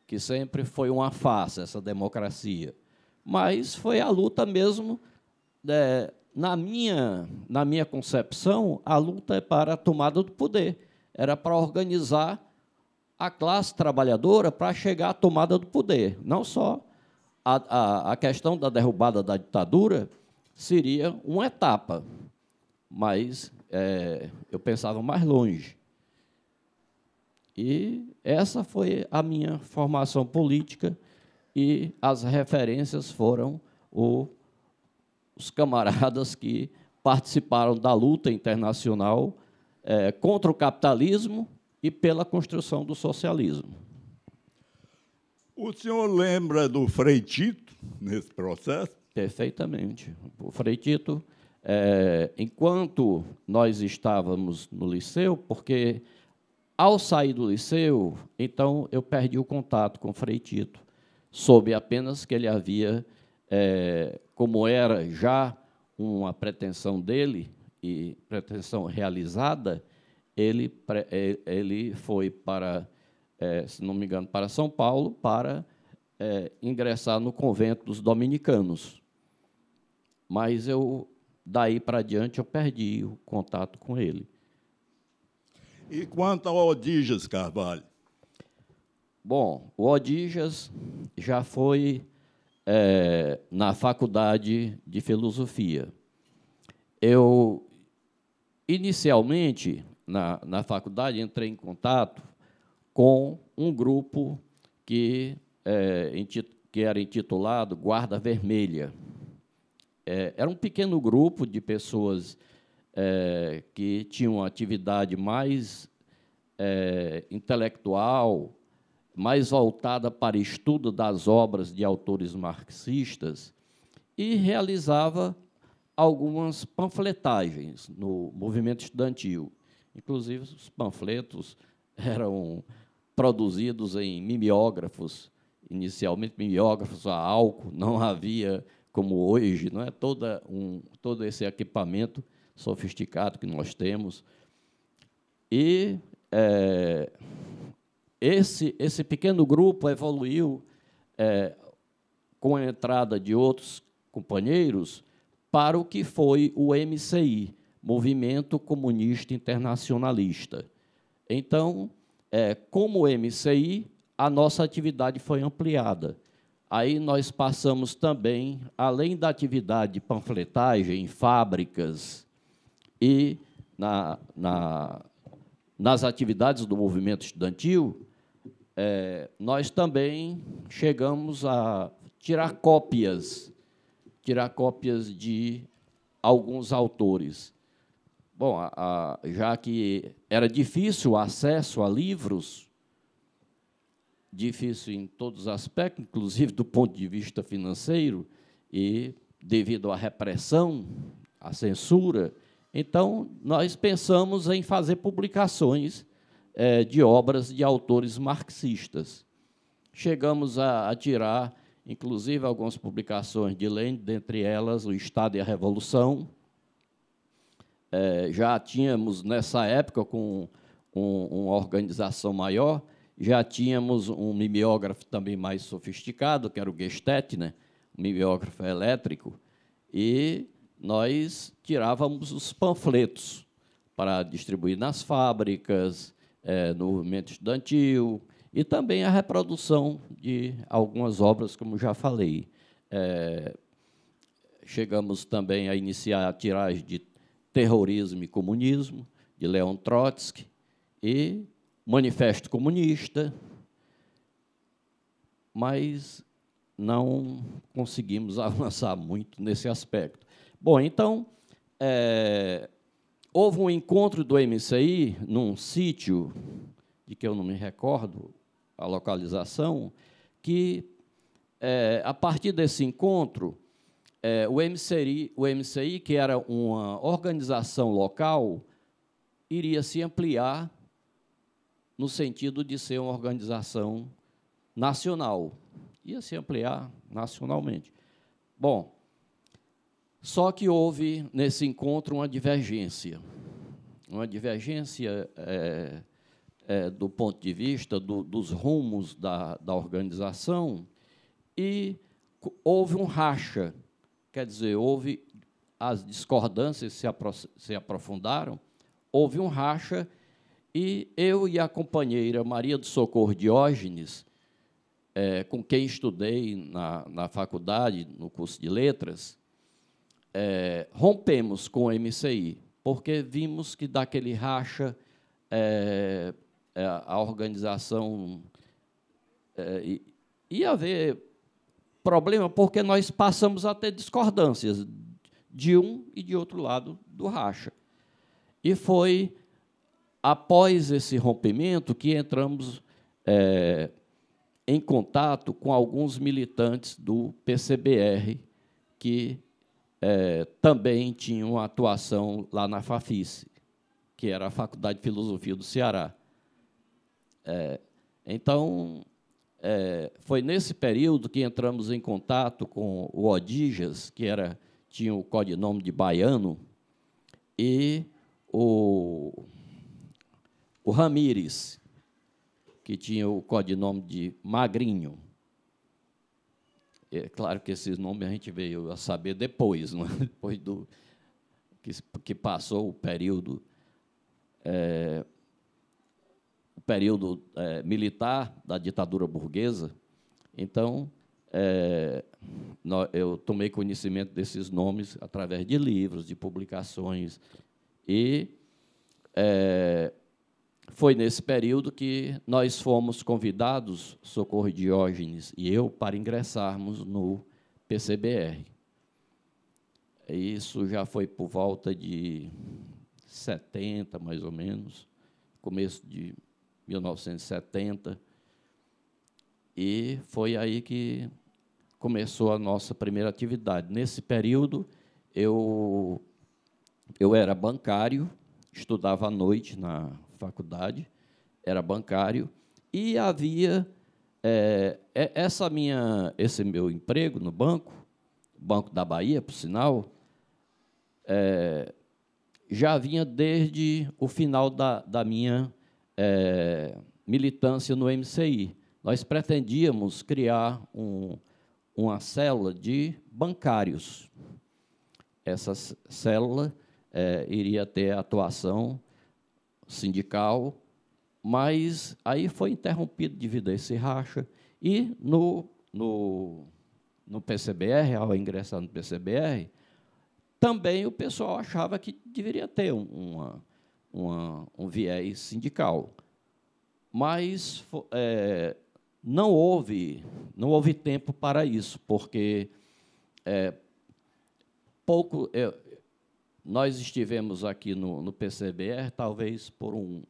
que sempre foi uma farsa, essa democracia. Mas foi a luta mesmo, é, na, minha, na minha concepção, a luta é para a tomada do poder, era para organizar a classe trabalhadora para chegar à tomada do poder. Não só a, a, a questão da derrubada da ditadura seria uma etapa, mas é, eu pensava mais longe. E essa foi a minha formação política e as referências foram o, os camaradas que participaram da luta internacional é, contra o capitalismo e pela construção do socialismo. O senhor lembra do Freitito nesse processo? Perfeitamente. O Freitito, é, enquanto nós estávamos no liceu, porque ao sair do liceu, então eu perdi o contato com o Freitito. Soube apenas que ele havia, é, como era já uma pretensão dele, e pretensão realizada, ele, é, ele foi para, é, se não me engano, para São Paulo para é, ingressar no convento dos dominicanos. Mas eu, daí para diante, eu perdi o contato com ele. E quanto ao Odijas Carvalho? Bom, o Odijas já foi é, na faculdade de filosofia. Eu, inicialmente, na, na faculdade, entrei em contato com um grupo que, é, que era intitulado Guarda Vermelha. É, era um pequeno grupo de pessoas é, que tinham uma atividade mais é, intelectual, mais voltada para estudo das obras de autores marxistas, e realizava algumas panfletagens no movimento estudantil. Inclusive, os panfletos eram produzidos em mimeógrafos, inicialmente mimeógrafos a álcool, não havia como hoje, não é toda um, todo esse equipamento sofisticado que nós temos. E é, esse, esse pequeno grupo evoluiu é, com a entrada de outros companheiros para o que foi o MCI, Movimento Comunista Internacionalista. Então, é, como MCI, a nossa atividade foi ampliada. Aí nós passamos também, além da atividade de panfletagem em fábricas e na, na, nas atividades do movimento estudantil, é, nós também chegamos a tirar cópias, tirar cópias de alguns autores. Bom, a, a, já que era difícil o acesso a livros, difícil em todos os aspectos, inclusive do ponto de vista financeiro, e devido à repressão, à censura, então nós pensamos em fazer publicações é, de obras de autores marxistas. Chegamos a, a tirar, inclusive, algumas publicações de Lenin dentre elas O Estado e a Revolução, é, já tínhamos, nessa época, com uma organização maior, já tínhamos um mimeógrafo também mais sofisticado, que era o Gestetner, né? um mimeógrafo elétrico, e nós tirávamos os panfletos para distribuir nas fábricas, é, no movimento estudantil, e também a reprodução de algumas obras, como já falei. É, chegamos também a iniciar a tiragem de Terrorismo e Comunismo, de Leon Trotsky, e Manifesto Comunista, mas não conseguimos avançar muito nesse aspecto. Bom, então, é, houve um encontro do MCI num sítio, de que eu não me recordo a localização, que, é, a partir desse encontro, é, o, MCI, o MCI, que era uma organização local, iria se ampliar no sentido de ser uma organização nacional. Ia se ampliar nacionalmente. Bom, só que houve nesse encontro uma divergência. Uma divergência é, é, do ponto de vista do, dos rumos da, da organização e houve um racha quer dizer, houve as discordâncias se, apro- se aprofundaram, houve um racha e eu e a companheira Maria do Socorro Diógenes, é, com quem estudei na, na faculdade, no curso de letras, é, rompemos com o MCI, porque vimos que daquele racha é, é a organização é, ia haver problema porque nós passamos a ter discordâncias de um e de outro lado do racha. E foi após esse rompimento que entramos é, em contato com alguns militantes do PCBR que é, também tinham atuação lá na Fafice, que era a Faculdade de Filosofia do Ceará. É, então, é, foi nesse período que entramos em contato com o Odijas, que era, tinha o codinome de Baiano, e o, o Ramires, que tinha o codinome de Magrinho. É claro que esses nomes a gente veio a saber depois, não é? depois do que, que passou o período. É, período é, militar da ditadura burguesa. Então, é, eu tomei conhecimento desses nomes através de livros, de publicações. E é, foi nesse período que nós fomos convidados, Socorro Diógenes e eu, para ingressarmos no PCBR. Isso já foi por volta de 70, mais ou menos, começo de 1970. E foi aí que começou a nossa primeira atividade. Nesse período, eu, eu era bancário, estudava à noite na faculdade, era bancário, e havia é, essa minha, esse meu emprego no banco, Banco da Bahia, por sinal, é, já vinha desde o final da, da minha é, militância no MCI. Nós pretendíamos criar um, uma célula de bancários. Essa célula é, iria ter atuação sindical, mas aí foi interrompido devido a esse racha. E no, no, no PCBR, ao ingressar no PCBR, também o pessoal achava que deveria ter uma, uma, um viés sindical. Mas é, não houve não houve tempo para isso, porque é, pouco é, nós estivemos aqui no, no PCBR talvez por um,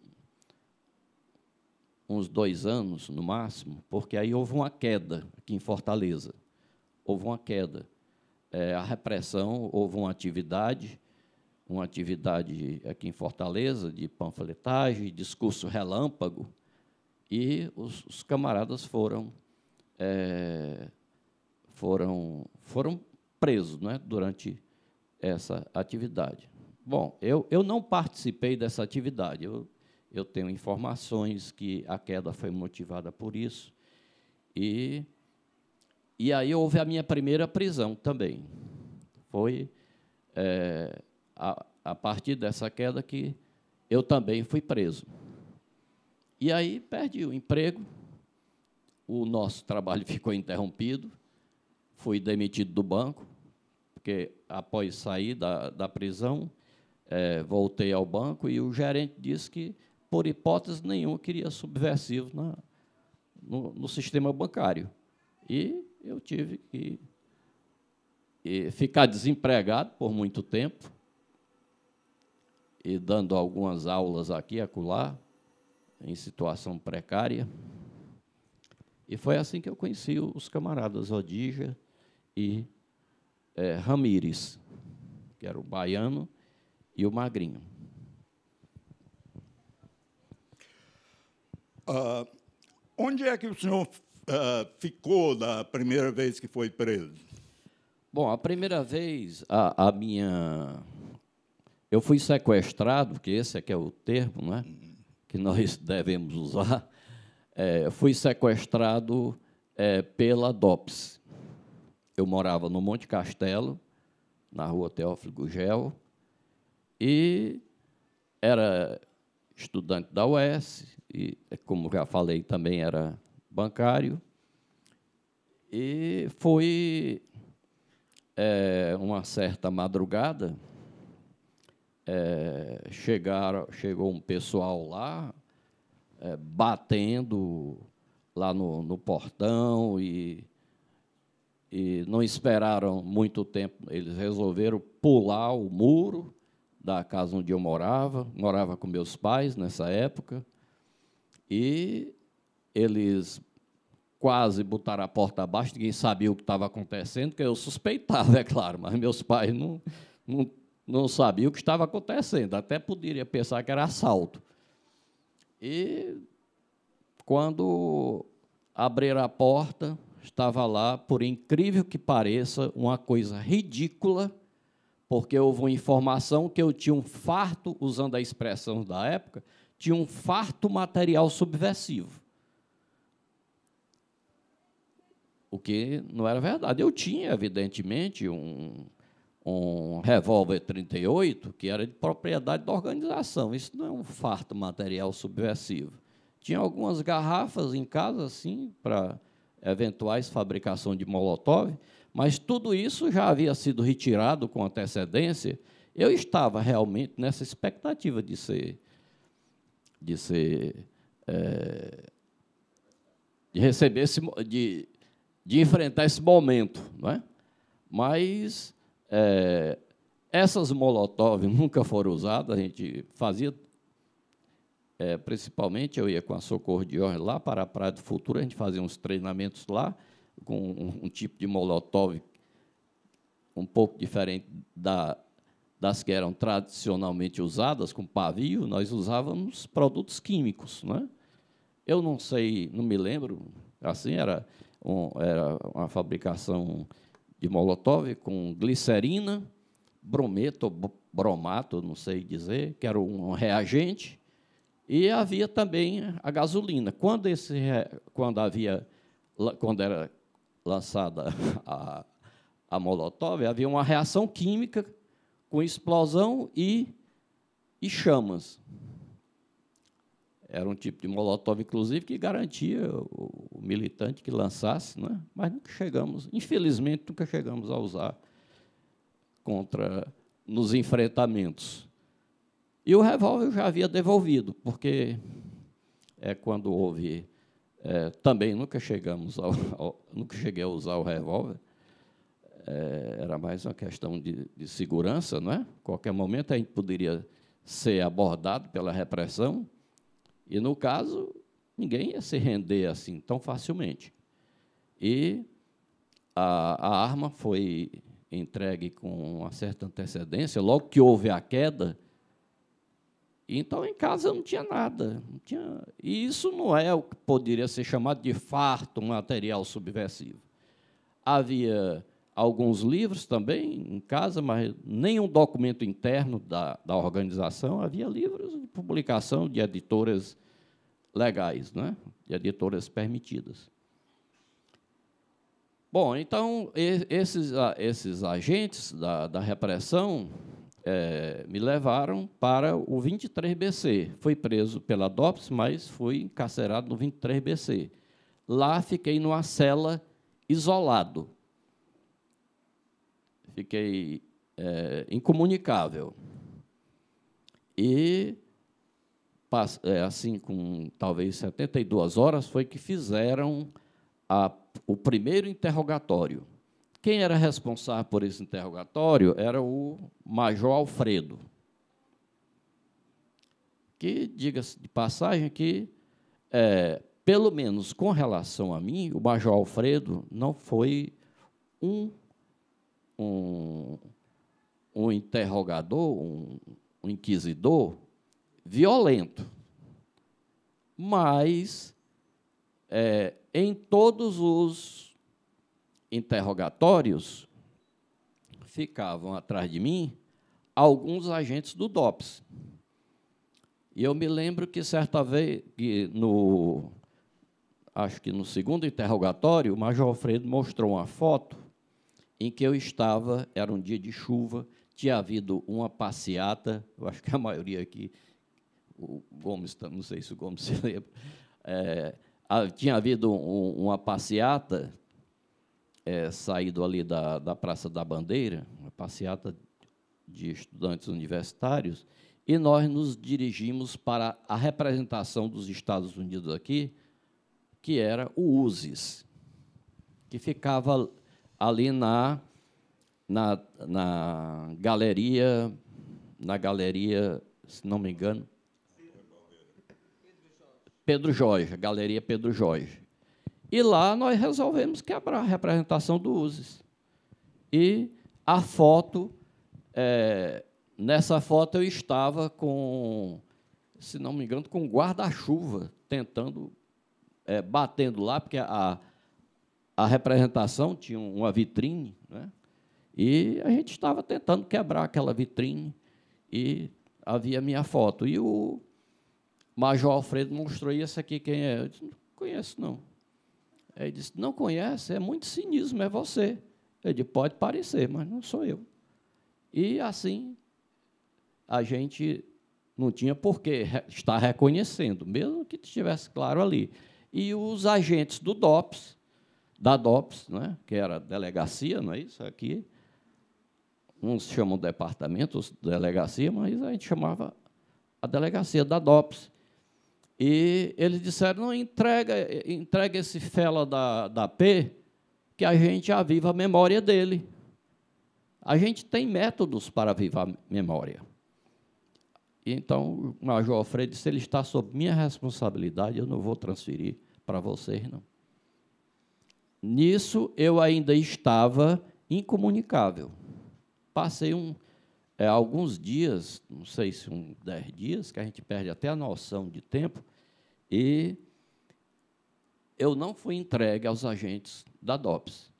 uns dois anos no máximo, porque aí houve uma queda aqui em Fortaleza, houve uma queda, é, a repressão, houve uma atividade uma atividade aqui em Fortaleza de panfletagem, discurso relâmpago, e os, os camaradas foram, é, foram, foram presos né, durante essa atividade. Bom, eu, eu não participei dessa atividade, eu, eu tenho informações que a queda foi motivada por isso, e, e aí houve a minha primeira prisão também. Foi é, a, a partir dessa queda que eu também fui preso. E aí perdi o emprego, o nosso trabalho ficou interrompido, fui demitido do banco, porque após sair da, da prisão, é, voltei ao banco e o gerente disse que, por hipótese nenhuma, queria subversivo na, no, no sistema bancário. E eu tive que e, ficar desempregado por muito tempo, e dando algumas aulas aqui e acolá, em situação precária. E foi assim que eu conheci os camaradas Odija e é, Ramires, que era o baiano e o magrinho. Uh, onde é que o senhor uh, ficou da primeira vez que foi preso? Bom, a primeira vez a, a minha eu fui sequestrado, que esse é que é o termo né, que nós devemos usar, é, fui sequestrado é, pela DOPS. Eu morava no Monte Castelo, na rua Teófilo Gugel, e era estudante da UES, e, como já falei, também era bancário, e foi é, uma certa madrugada, é, chegaram, chegou um pessoal lá, é, batendo lá no, no portão e, e não esperaram muito tempo. Eles resolveram pular o muro da casa onde eu morava, morava com meus pais nessa época, e eles quase botaram a porta abaixo, ninguém sabia o que estava acontecendo, que eu suspeitava, é claro, mas meus pais não, não não sabia o que estava acontecendo, até poderia pensar que era assalto. E quando abriram a porta, estava lá, por incrível que pareça, uma coisa ridícula, porque houve uma informação que eu tinha um farto, usando a expressão da época, tinha um farto material subversivo. O que não era verdade. Eu tinha, evidentemente, um, um revólver 38 que era de propriedade da organização. Isso não é um farto material subversivo. Tinha algumas garrafas em casa, assim, para eventuais fabricação de molotov, mas tudo isso já havia sido retirado com antecedência. Eu estava realmente nessa expectativa de ser, de ser, é, de receber esse, de, de enfrentar esse momento, não é? Mas é, essas molotov nunca foram usadas, a gente fazia. É, principalmente eu ia com a Socorro de Jorge lá para a Praia do Futuro, a gente fazia uns treinamentos lá com um, um tipo de molotov um pouco diferente da, das que eram tradicionalmente usadas com pavio, nós usávamos produtos químicos. Né? Eu não sei, não me lembro, assim, era, um, era uma fabricação de molotov com glicerina, brometo, bromato, não sei dizer, que era um reagente, e havia também a gasolina. Quando, esse, quando, havia, quando era lançada a, a molotov, havia uma reação química com explosão e, e chamas. Era um tipo de molotov, inclusive, que garantia o, militante que lançasse, né? mas nunca chegamos, infelizmente, nunca chegamos a usar contra nos enfrentamentos. E o revólver eu já havia devolvido, porque é quando houve. É, também nunca chegamos ao, ao, nunca cheguei a usar o revólver. É, era mais uma questão de, de segurança, não é? Qualquer momento a gente poderia ser abordado pela repressão, e no caso, ninguém ia se render assim tão facilmente. E a, a arma foi entregue com uma certa antecedência, logo que houve a queda. Então, em casa não tinha nada. Não tinha... E isso não é o que poderia ser chamado de farto material subversivo. Havia alguns livros também em casa, mas nenhum documento interno da, da organização. Havia livros de publicação de editoras legais, né? de editoras permitidas. Bom, então, esses, ah, esses agentes da, da repressão é, me levaram para o 23BC. Fui preso pela DOPS, mas fui encarcerado no 23BC. Lá fiquei numa cela isolado, fiquei é, incomunicável. E, é, assim, com talvez 72 horas, foi que fizeram a, o primeiro interrogatório. Quem era responsável por esse interrogatório era o Major Alfredo. Que, diga-se de passagem, que, é, pelo menos com relação a mim, o Major Alfredo não foi um um, um interrogador, um, um inquisidor violento. Mas é, em todos os interrogatórios ficavam atrás de mim alguns agentes do DOPS. E eu me lembro que certa vez, que no, acho que no segundo interrogatório, o Major Alfredo mostrou uma foto em que eu estava, era um dia de chuva, tinha havido uma passeata, eu acho que a maioria aqui, o Gomes, tá, não sei se o Gomes se lembra, é, tinha havido um, uma passeata, é, saído ali da, da Praça da Bandeira, uma passeata de estudantes universitários, e nós nos dirigimos para a representação dos Estados Unidos aqui, que era o USES, que ficava ali na, na, na galeria, na galeria, se não me engano, Pedro Jorge, Galeria Pedro Jorge. E lá nós resolvemos quebrar a representação do Uzes. E a foto, é, nessa foto eu estava com, se não me engano, com guarda-chuva, tentando, é, batendo lá, porque a, a representação tinha uma vitrine, né? e a gente estava tentando quebrar aquela vitrine, e havia minha foto. E o Major Alfredo mostrou, isso aqui quem é? Eu disse, não conheço, não. Ele disse, não conhece? É muito cinismo, é você. Ele disse, pode parecer, mas não sou eu. E assim, a gente não tinha por que estar reconhecendo, mesmo que estivesse claro ali. E os agentes do DOPS da DOPS, né, que era delegacia, não é isso? Aqui, uns chamam departamento, delegacia, mas a gente chamava a delegacia da DOPS. E eles disseram, não, entrega, entrega esse fela da, da P, que a gente aviva a memória dele. A gente tem métodos para avivar a memória. Então, o Major Alfredo disse, ele está sob minha responsabilidade, eu não vou transferir para vocês, não. Nisso eu ainda estava incomunicável. Passei um, é, alguns dias, não sei se um dez dias, que a gente perde até a noção de tempo, e eu não fui entregue aos agentes da DOPS.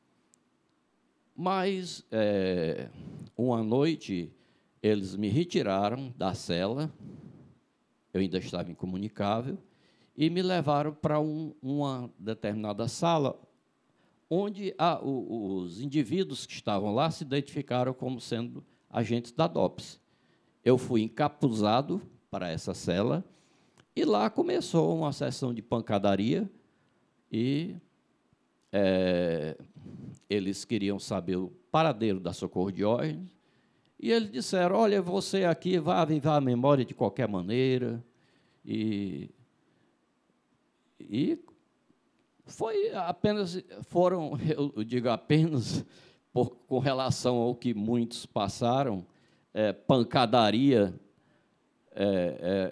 Mas é, uma noite eles me retiraram da cela, eu ainda estava incomunicável, e me levaram para um, uma determinada sala onde a, o, os indivíduos que estavam lá se identificaram como sendo agentes da DOPS. Eu fui encapuzado para essa cela e lá começou uma sessão de pancadaria e é, eles queriam saber o paradeiro da Socorro de Ordens e eles disseram, olha, você aqui vai avivar a memória de qualquer maneira e, e foi apenas, foram, eu digo apenas, por, com relação ao que muitos passaram, é, pancadaria é,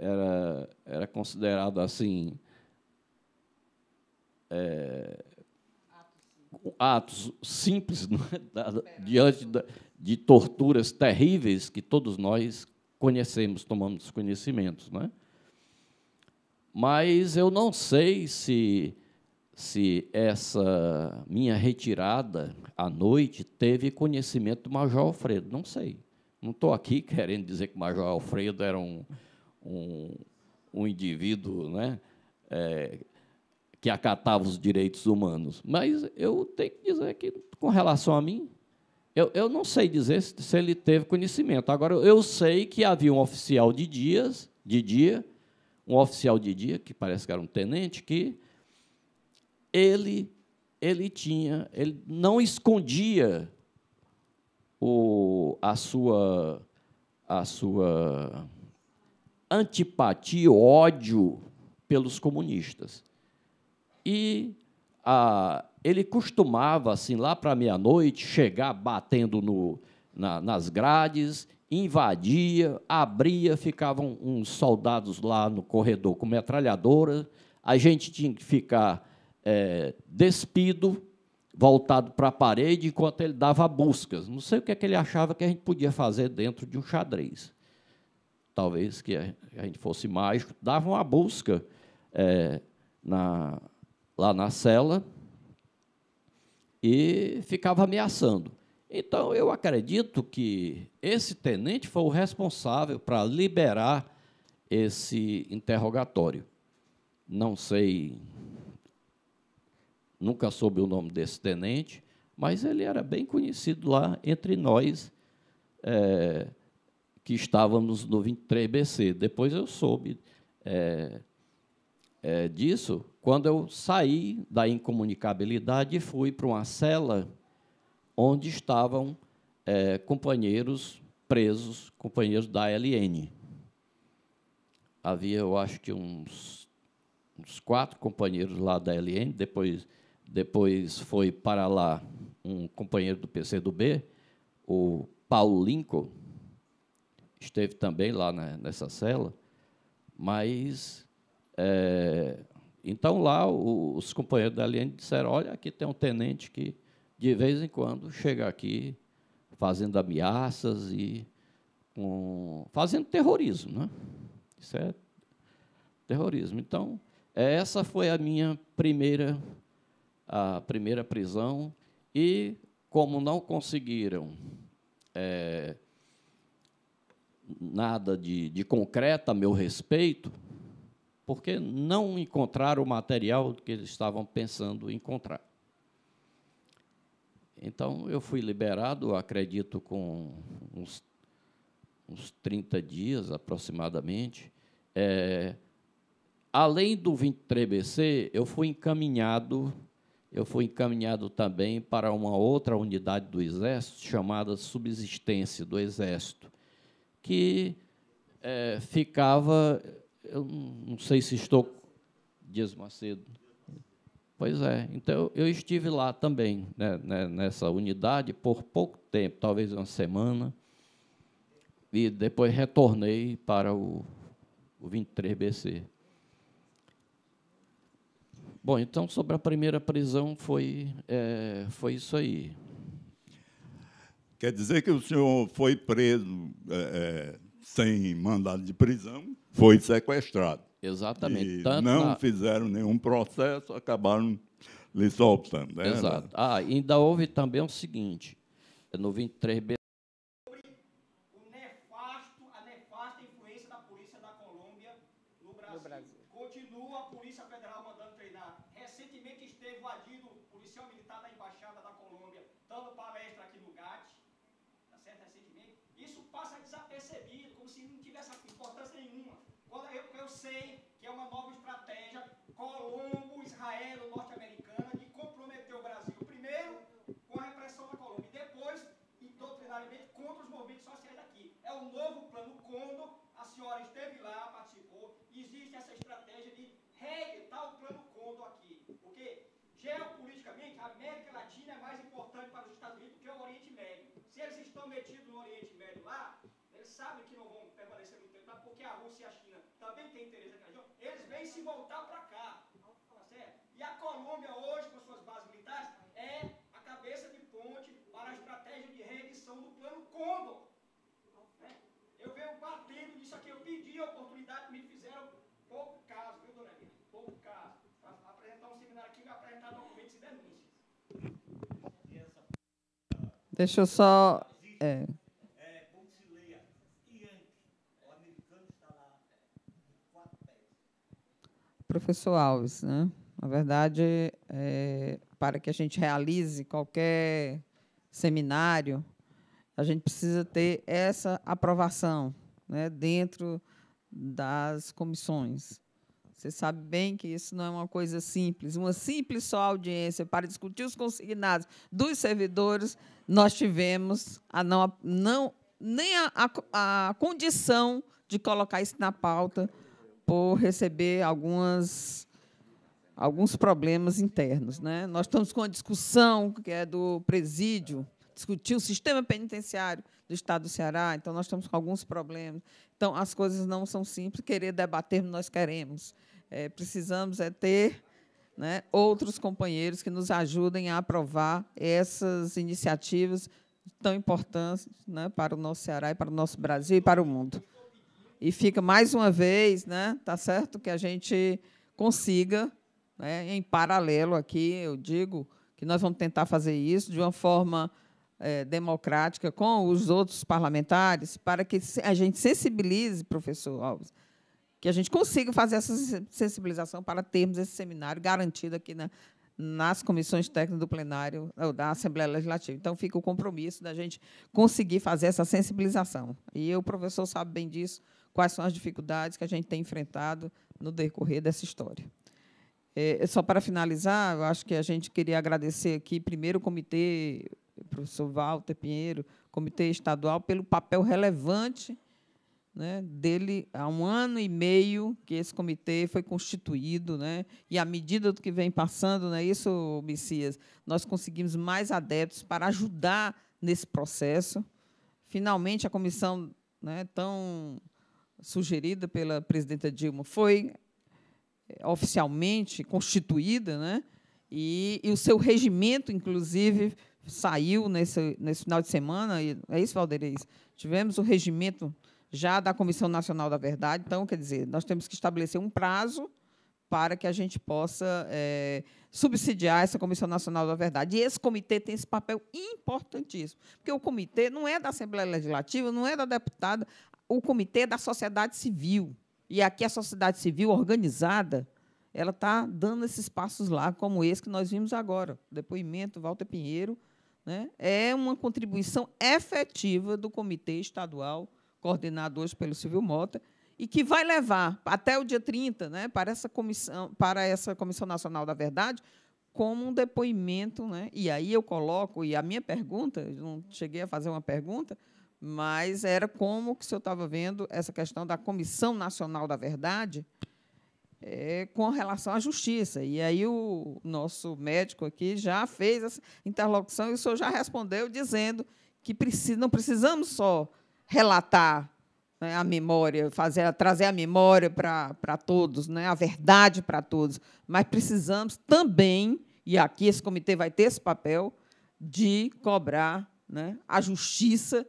é, era, era considerado assim. É, atos simples né, diante da, de torturas terríveis que todos nós conhecemos, tomamos conhecimentos. Né? Mas eu não sei se se essa minha retirada à noite teve conhecimento do Major Alfredo. Não sei. Não estou aqui querendo dizer que o Major Alfredo era um, um, um indivíduo né, é, que acatava os direitos humanos. Mas eu tenho que dizer que, com relação a mim, eu, eu não sei dizer se, se ele teve conhecimento. Agora, eu sei que havia um oficial de dias, de dia, um oficial de dia, que parece que era um tenente, que ele ele tinha, ele não escondia o, a sua a sua antipatia, ódio pelos comunistas. E a, ele costumava, assim, lá para meia-noite, chegar batendo no, na, nas grades, invadia, abria, ficavam uns soldados lá no corredor com metralhadora, a gente tinha que ficar é, despido, voltado para a parede, enquanto ele dava buscas. Não sei o que, é que ele achava que a gente podia fazer dentro de um xadrez. Talvez que a gente fosse mágico. Dava uma busca é, na, lá na cela e ficava ameaçando. Então, eu acredito que esse tenente foi o responsável para liberar esse interrogatório. Não sei nunca soube o nome desse tenente, mas ele era bem conhecido lá entre nós é, que estávamos no 23BC. Depois eu soube é, é, disso quando eu saí da incomunicabilidade e fui para uma cela onde estavam é, companheiros presos, companheiros da LN. Havia, eu acho que uns, uns quatro companheiros lá da LN, depois depois foi para lá um companheiro do PCdoB, o Paulo Lincoln, esteve também lá na, né, nessa cela, mas. É, então, lá, o, os companheiros da Aliança disseram: olha, aqui tem um tenente que, de vez em quando, chega aqui fazendo ameaças e fazendo terrorismo. Né? Isso é terrorismo. Então, essa foi a minha primeira a primeira prisão e, como não conseguiram é, nada de, de concreto a meu respeito, porque não encontraram o material que eles estavam pensando encontrar. Então, eu fui liberado, acredito, com uns, uns 30 dias aproximadamente. É, além do 23BC, eu fui encaminhado eu fui encaminhado também para uma outra unidade do Exército, chamada Subsistência do Exército, que é, ficava, eu não sei se estou. Dias Macedo. Pois é, então eu estive lá também, né, né, nessa unidade, por pouco tempo, talvez uma semana, e depois retornei para o, o 23BC. Bom, então sobre a primeira prisão foi é, foi isso aí. Quer dizer que o senhor foi preso é, é sem mandado de prisão, foi sequestrado. Exatamente. não na... fizeram nenhum processo, acabaram lhe soltando. É, né? Exato. Ah, ainda houve também o seguinte: no 23B sei que é uma nova estratégia. Colombo, Israel, nosso voltar para cá. E a Colômbia hoje, com suas bases militares, é a cabeça de ponte para a estratégia de reedição do plano Condor. Eu venho batendo nisso aqui, eu pedi a oportunidade, me fizeram pouco caso, viu, dona Lina? Pouco caso. apresentar um seminário aqui, apresentar documentos e denúncias. Deixa eu só... É. professor Alves. Né? Na verdade, é, para que a gente realize qualquer seminário, a gente precisa ter essa aprovação né, dentro das comissões. Você sabe bem que isso não é uma coisa simples. Uma simples só audiência para discutir os consignados dos servidores, nós tivemos a não, não nem a, a, a condição de colocar isso na pauta por receber algumas alguns problemas internos, né? Nós estamos com a discussão que é do presídio, discutir o sistema penitenciário do Estado do Ceará, então nós estamos com alguns problemas. Então as coisas não são simples, querer debater nós queremos, é, precisamos é ter né, outros companheiros que nos ajudem a aprovar essas iniciativas tão importantes né, para o nosso Ceará e para o nosso Brasil e para o mundo e fica mais uma vez, né? Tá certo que a gente consiga, né, em paralelo aqui, eu digo que nós vamos tentar fazer isso de uma forma é, democrática com os outros parlamentares, para que a gente sensibilize, professor Alves, que a gente consiga fazer essa sensibilização para termos esse seminário garantido aqui na, nas comissões técnicas do plenário da Assembleia Legislativa. Então, fica o compromisso da gente conseguir fazer essa sensibilização. E o professor sabe bem disso, quais são as dificuldades que a gente tem enfrentado no decorrer dessa história. É, só para finalizar, eu acho que a gente queria agradecer aqui, primeiro, o comitê, o professor Walter Pinheiro, comitê estadual, pelo papel relevante né, dele há um ano e meio que esse comitê foi constituído, né, e à medida do que vem passando, não é isso, Messias, nós conseguimos mais adeptos para ajudar nesse processo. Finalmente, a comissão né, tão sugerida pela presidenta Dilma foi eh, oficialmente constituída, né? E, e o seu regimento, inclusive, saiu nesse, nesse final de semana. E, é isso, Valdeirês? Tivemos o regimento já da Comissão Nacional da Verdade. Então, quer dizer, nós temos que estabelecer um prazo para que a gente possa é, subsidiar essa Comissão Nacional da Verdade. E esse comitê tem esse papel importantíssimo, porque o comitê não é da Assembleia Legislativa, não é da deputada, o comitê da sociedade civil. E aqui a sociedade civil organizada, ela está dando esses passos lá, como esse que nós vimos agora. Depoimento, Walter Pinheiro. Né? É uma contribuição efetiva do comitê estadual, coordenado hoje pelo Silvio Mota, e que vai levar até o dia 30 né, para, essa comissão, para essa Comissão Nacional da Verdade como um depoimento. Né? E aí eu coloco, e a minha pergunta, não cheguei a fazer uma pergunta, mas era como que eu estava vendo essa questão da Comissão Nacional da Verdade é, com relação à justiça. E aí o nosso médico aqui já fez essa interlocução e o senhor já respondeu dizendo que precisa, não precisamos só relatar né, a memória, fazer, trazer a memória para todos, né, a verdade para todos, mas precisamos também, e aqui esse comitê vai ter esse papel, de cobrar né, a justiça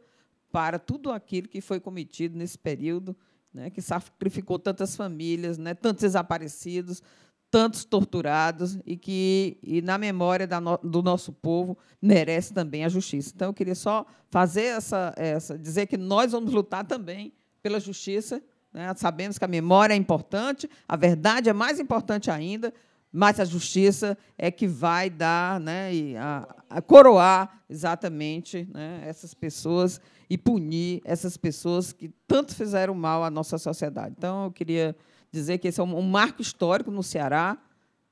para tudo aquilo que foi cometido nesse período, né, que sacrificou tantas famílias, né, tantos desaparecidos, tantos torturados e que, e na memória no, do nosso povo, merece também a justiça. Então, eu queria só fazer essa, essa dizer que nós vamos lutar também pela justiça. Né? Sabemos que a memória é importante, a verdade é mais importante ainda, mas a justiça é que vai dar, né, a, a coroar exatamente né, essas pessoas e punir essas pessoas que tanto fizeram mal à nossa sociedade. Então, eu queria dizer que esse é um, marco histórico no Ceará.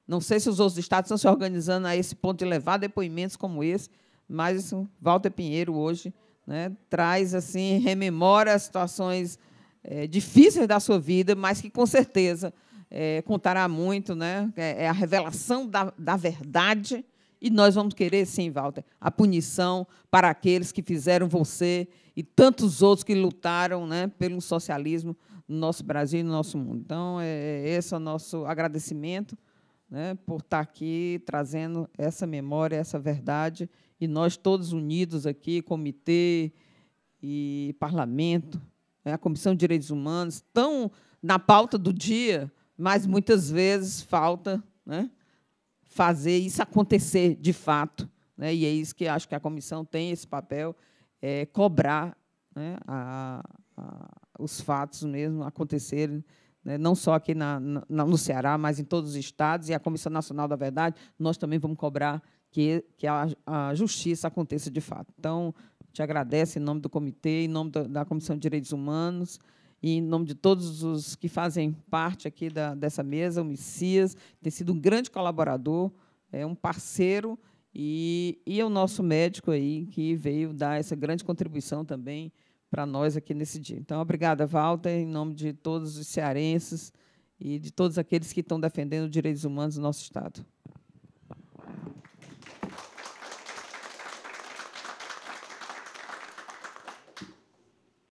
Não sei se os outros estados estão se organizando a esse ponto de levar depoimentos como esse, mas assim, Walter Pinheiro hoje né, traz assim, rememora as situações é, difíceis da sua vida, mas que com certeza é, contará muito, né? É, é, a revelação da, da verdade. E nós vamos querer, sim, Walter, a punição para aqueles que fizeram você e tantos outros que lutaram né, pelo socialismo no nosso Brasil e no nosso mundo. Então, é, é esse é o nosso agradecimento né, por estar aqui trazendo essa memória, essa verdade, e nós todos unidos aqui, comitê e parlamento, né, a Comissão de Direitos Humanos, tão na pauta do dia, mas muitas vezes falta né, fazer isso acontecer de fato. Né, e é isso que acho que a comissão tem esse papel, é cobrar né, a, a, os fatos mesmo acontecerem, né, não só aqui na, na, no Ceará, mas em todos os estados, e a Comissão Nacional da Verdade, nós também vamos cobrar que, que a, a justiça aconteça de fato. Então, te agradeço em nome do comitê, em nome da, da Comissão de Direitos Humanos, e em nome de todos os que fazem parte aqui da, dessa mesa, o Messias, tem sido um grande colaborador, é um parceiro, e, e é o nosso médico aí que veio dar essa grande contribuição também para nós aqui nesse dia. Então, obrigada, Walter, em nome de todos os cearenses e de todos aqueles que estão defendendo os direitos humanos do nosso Estado.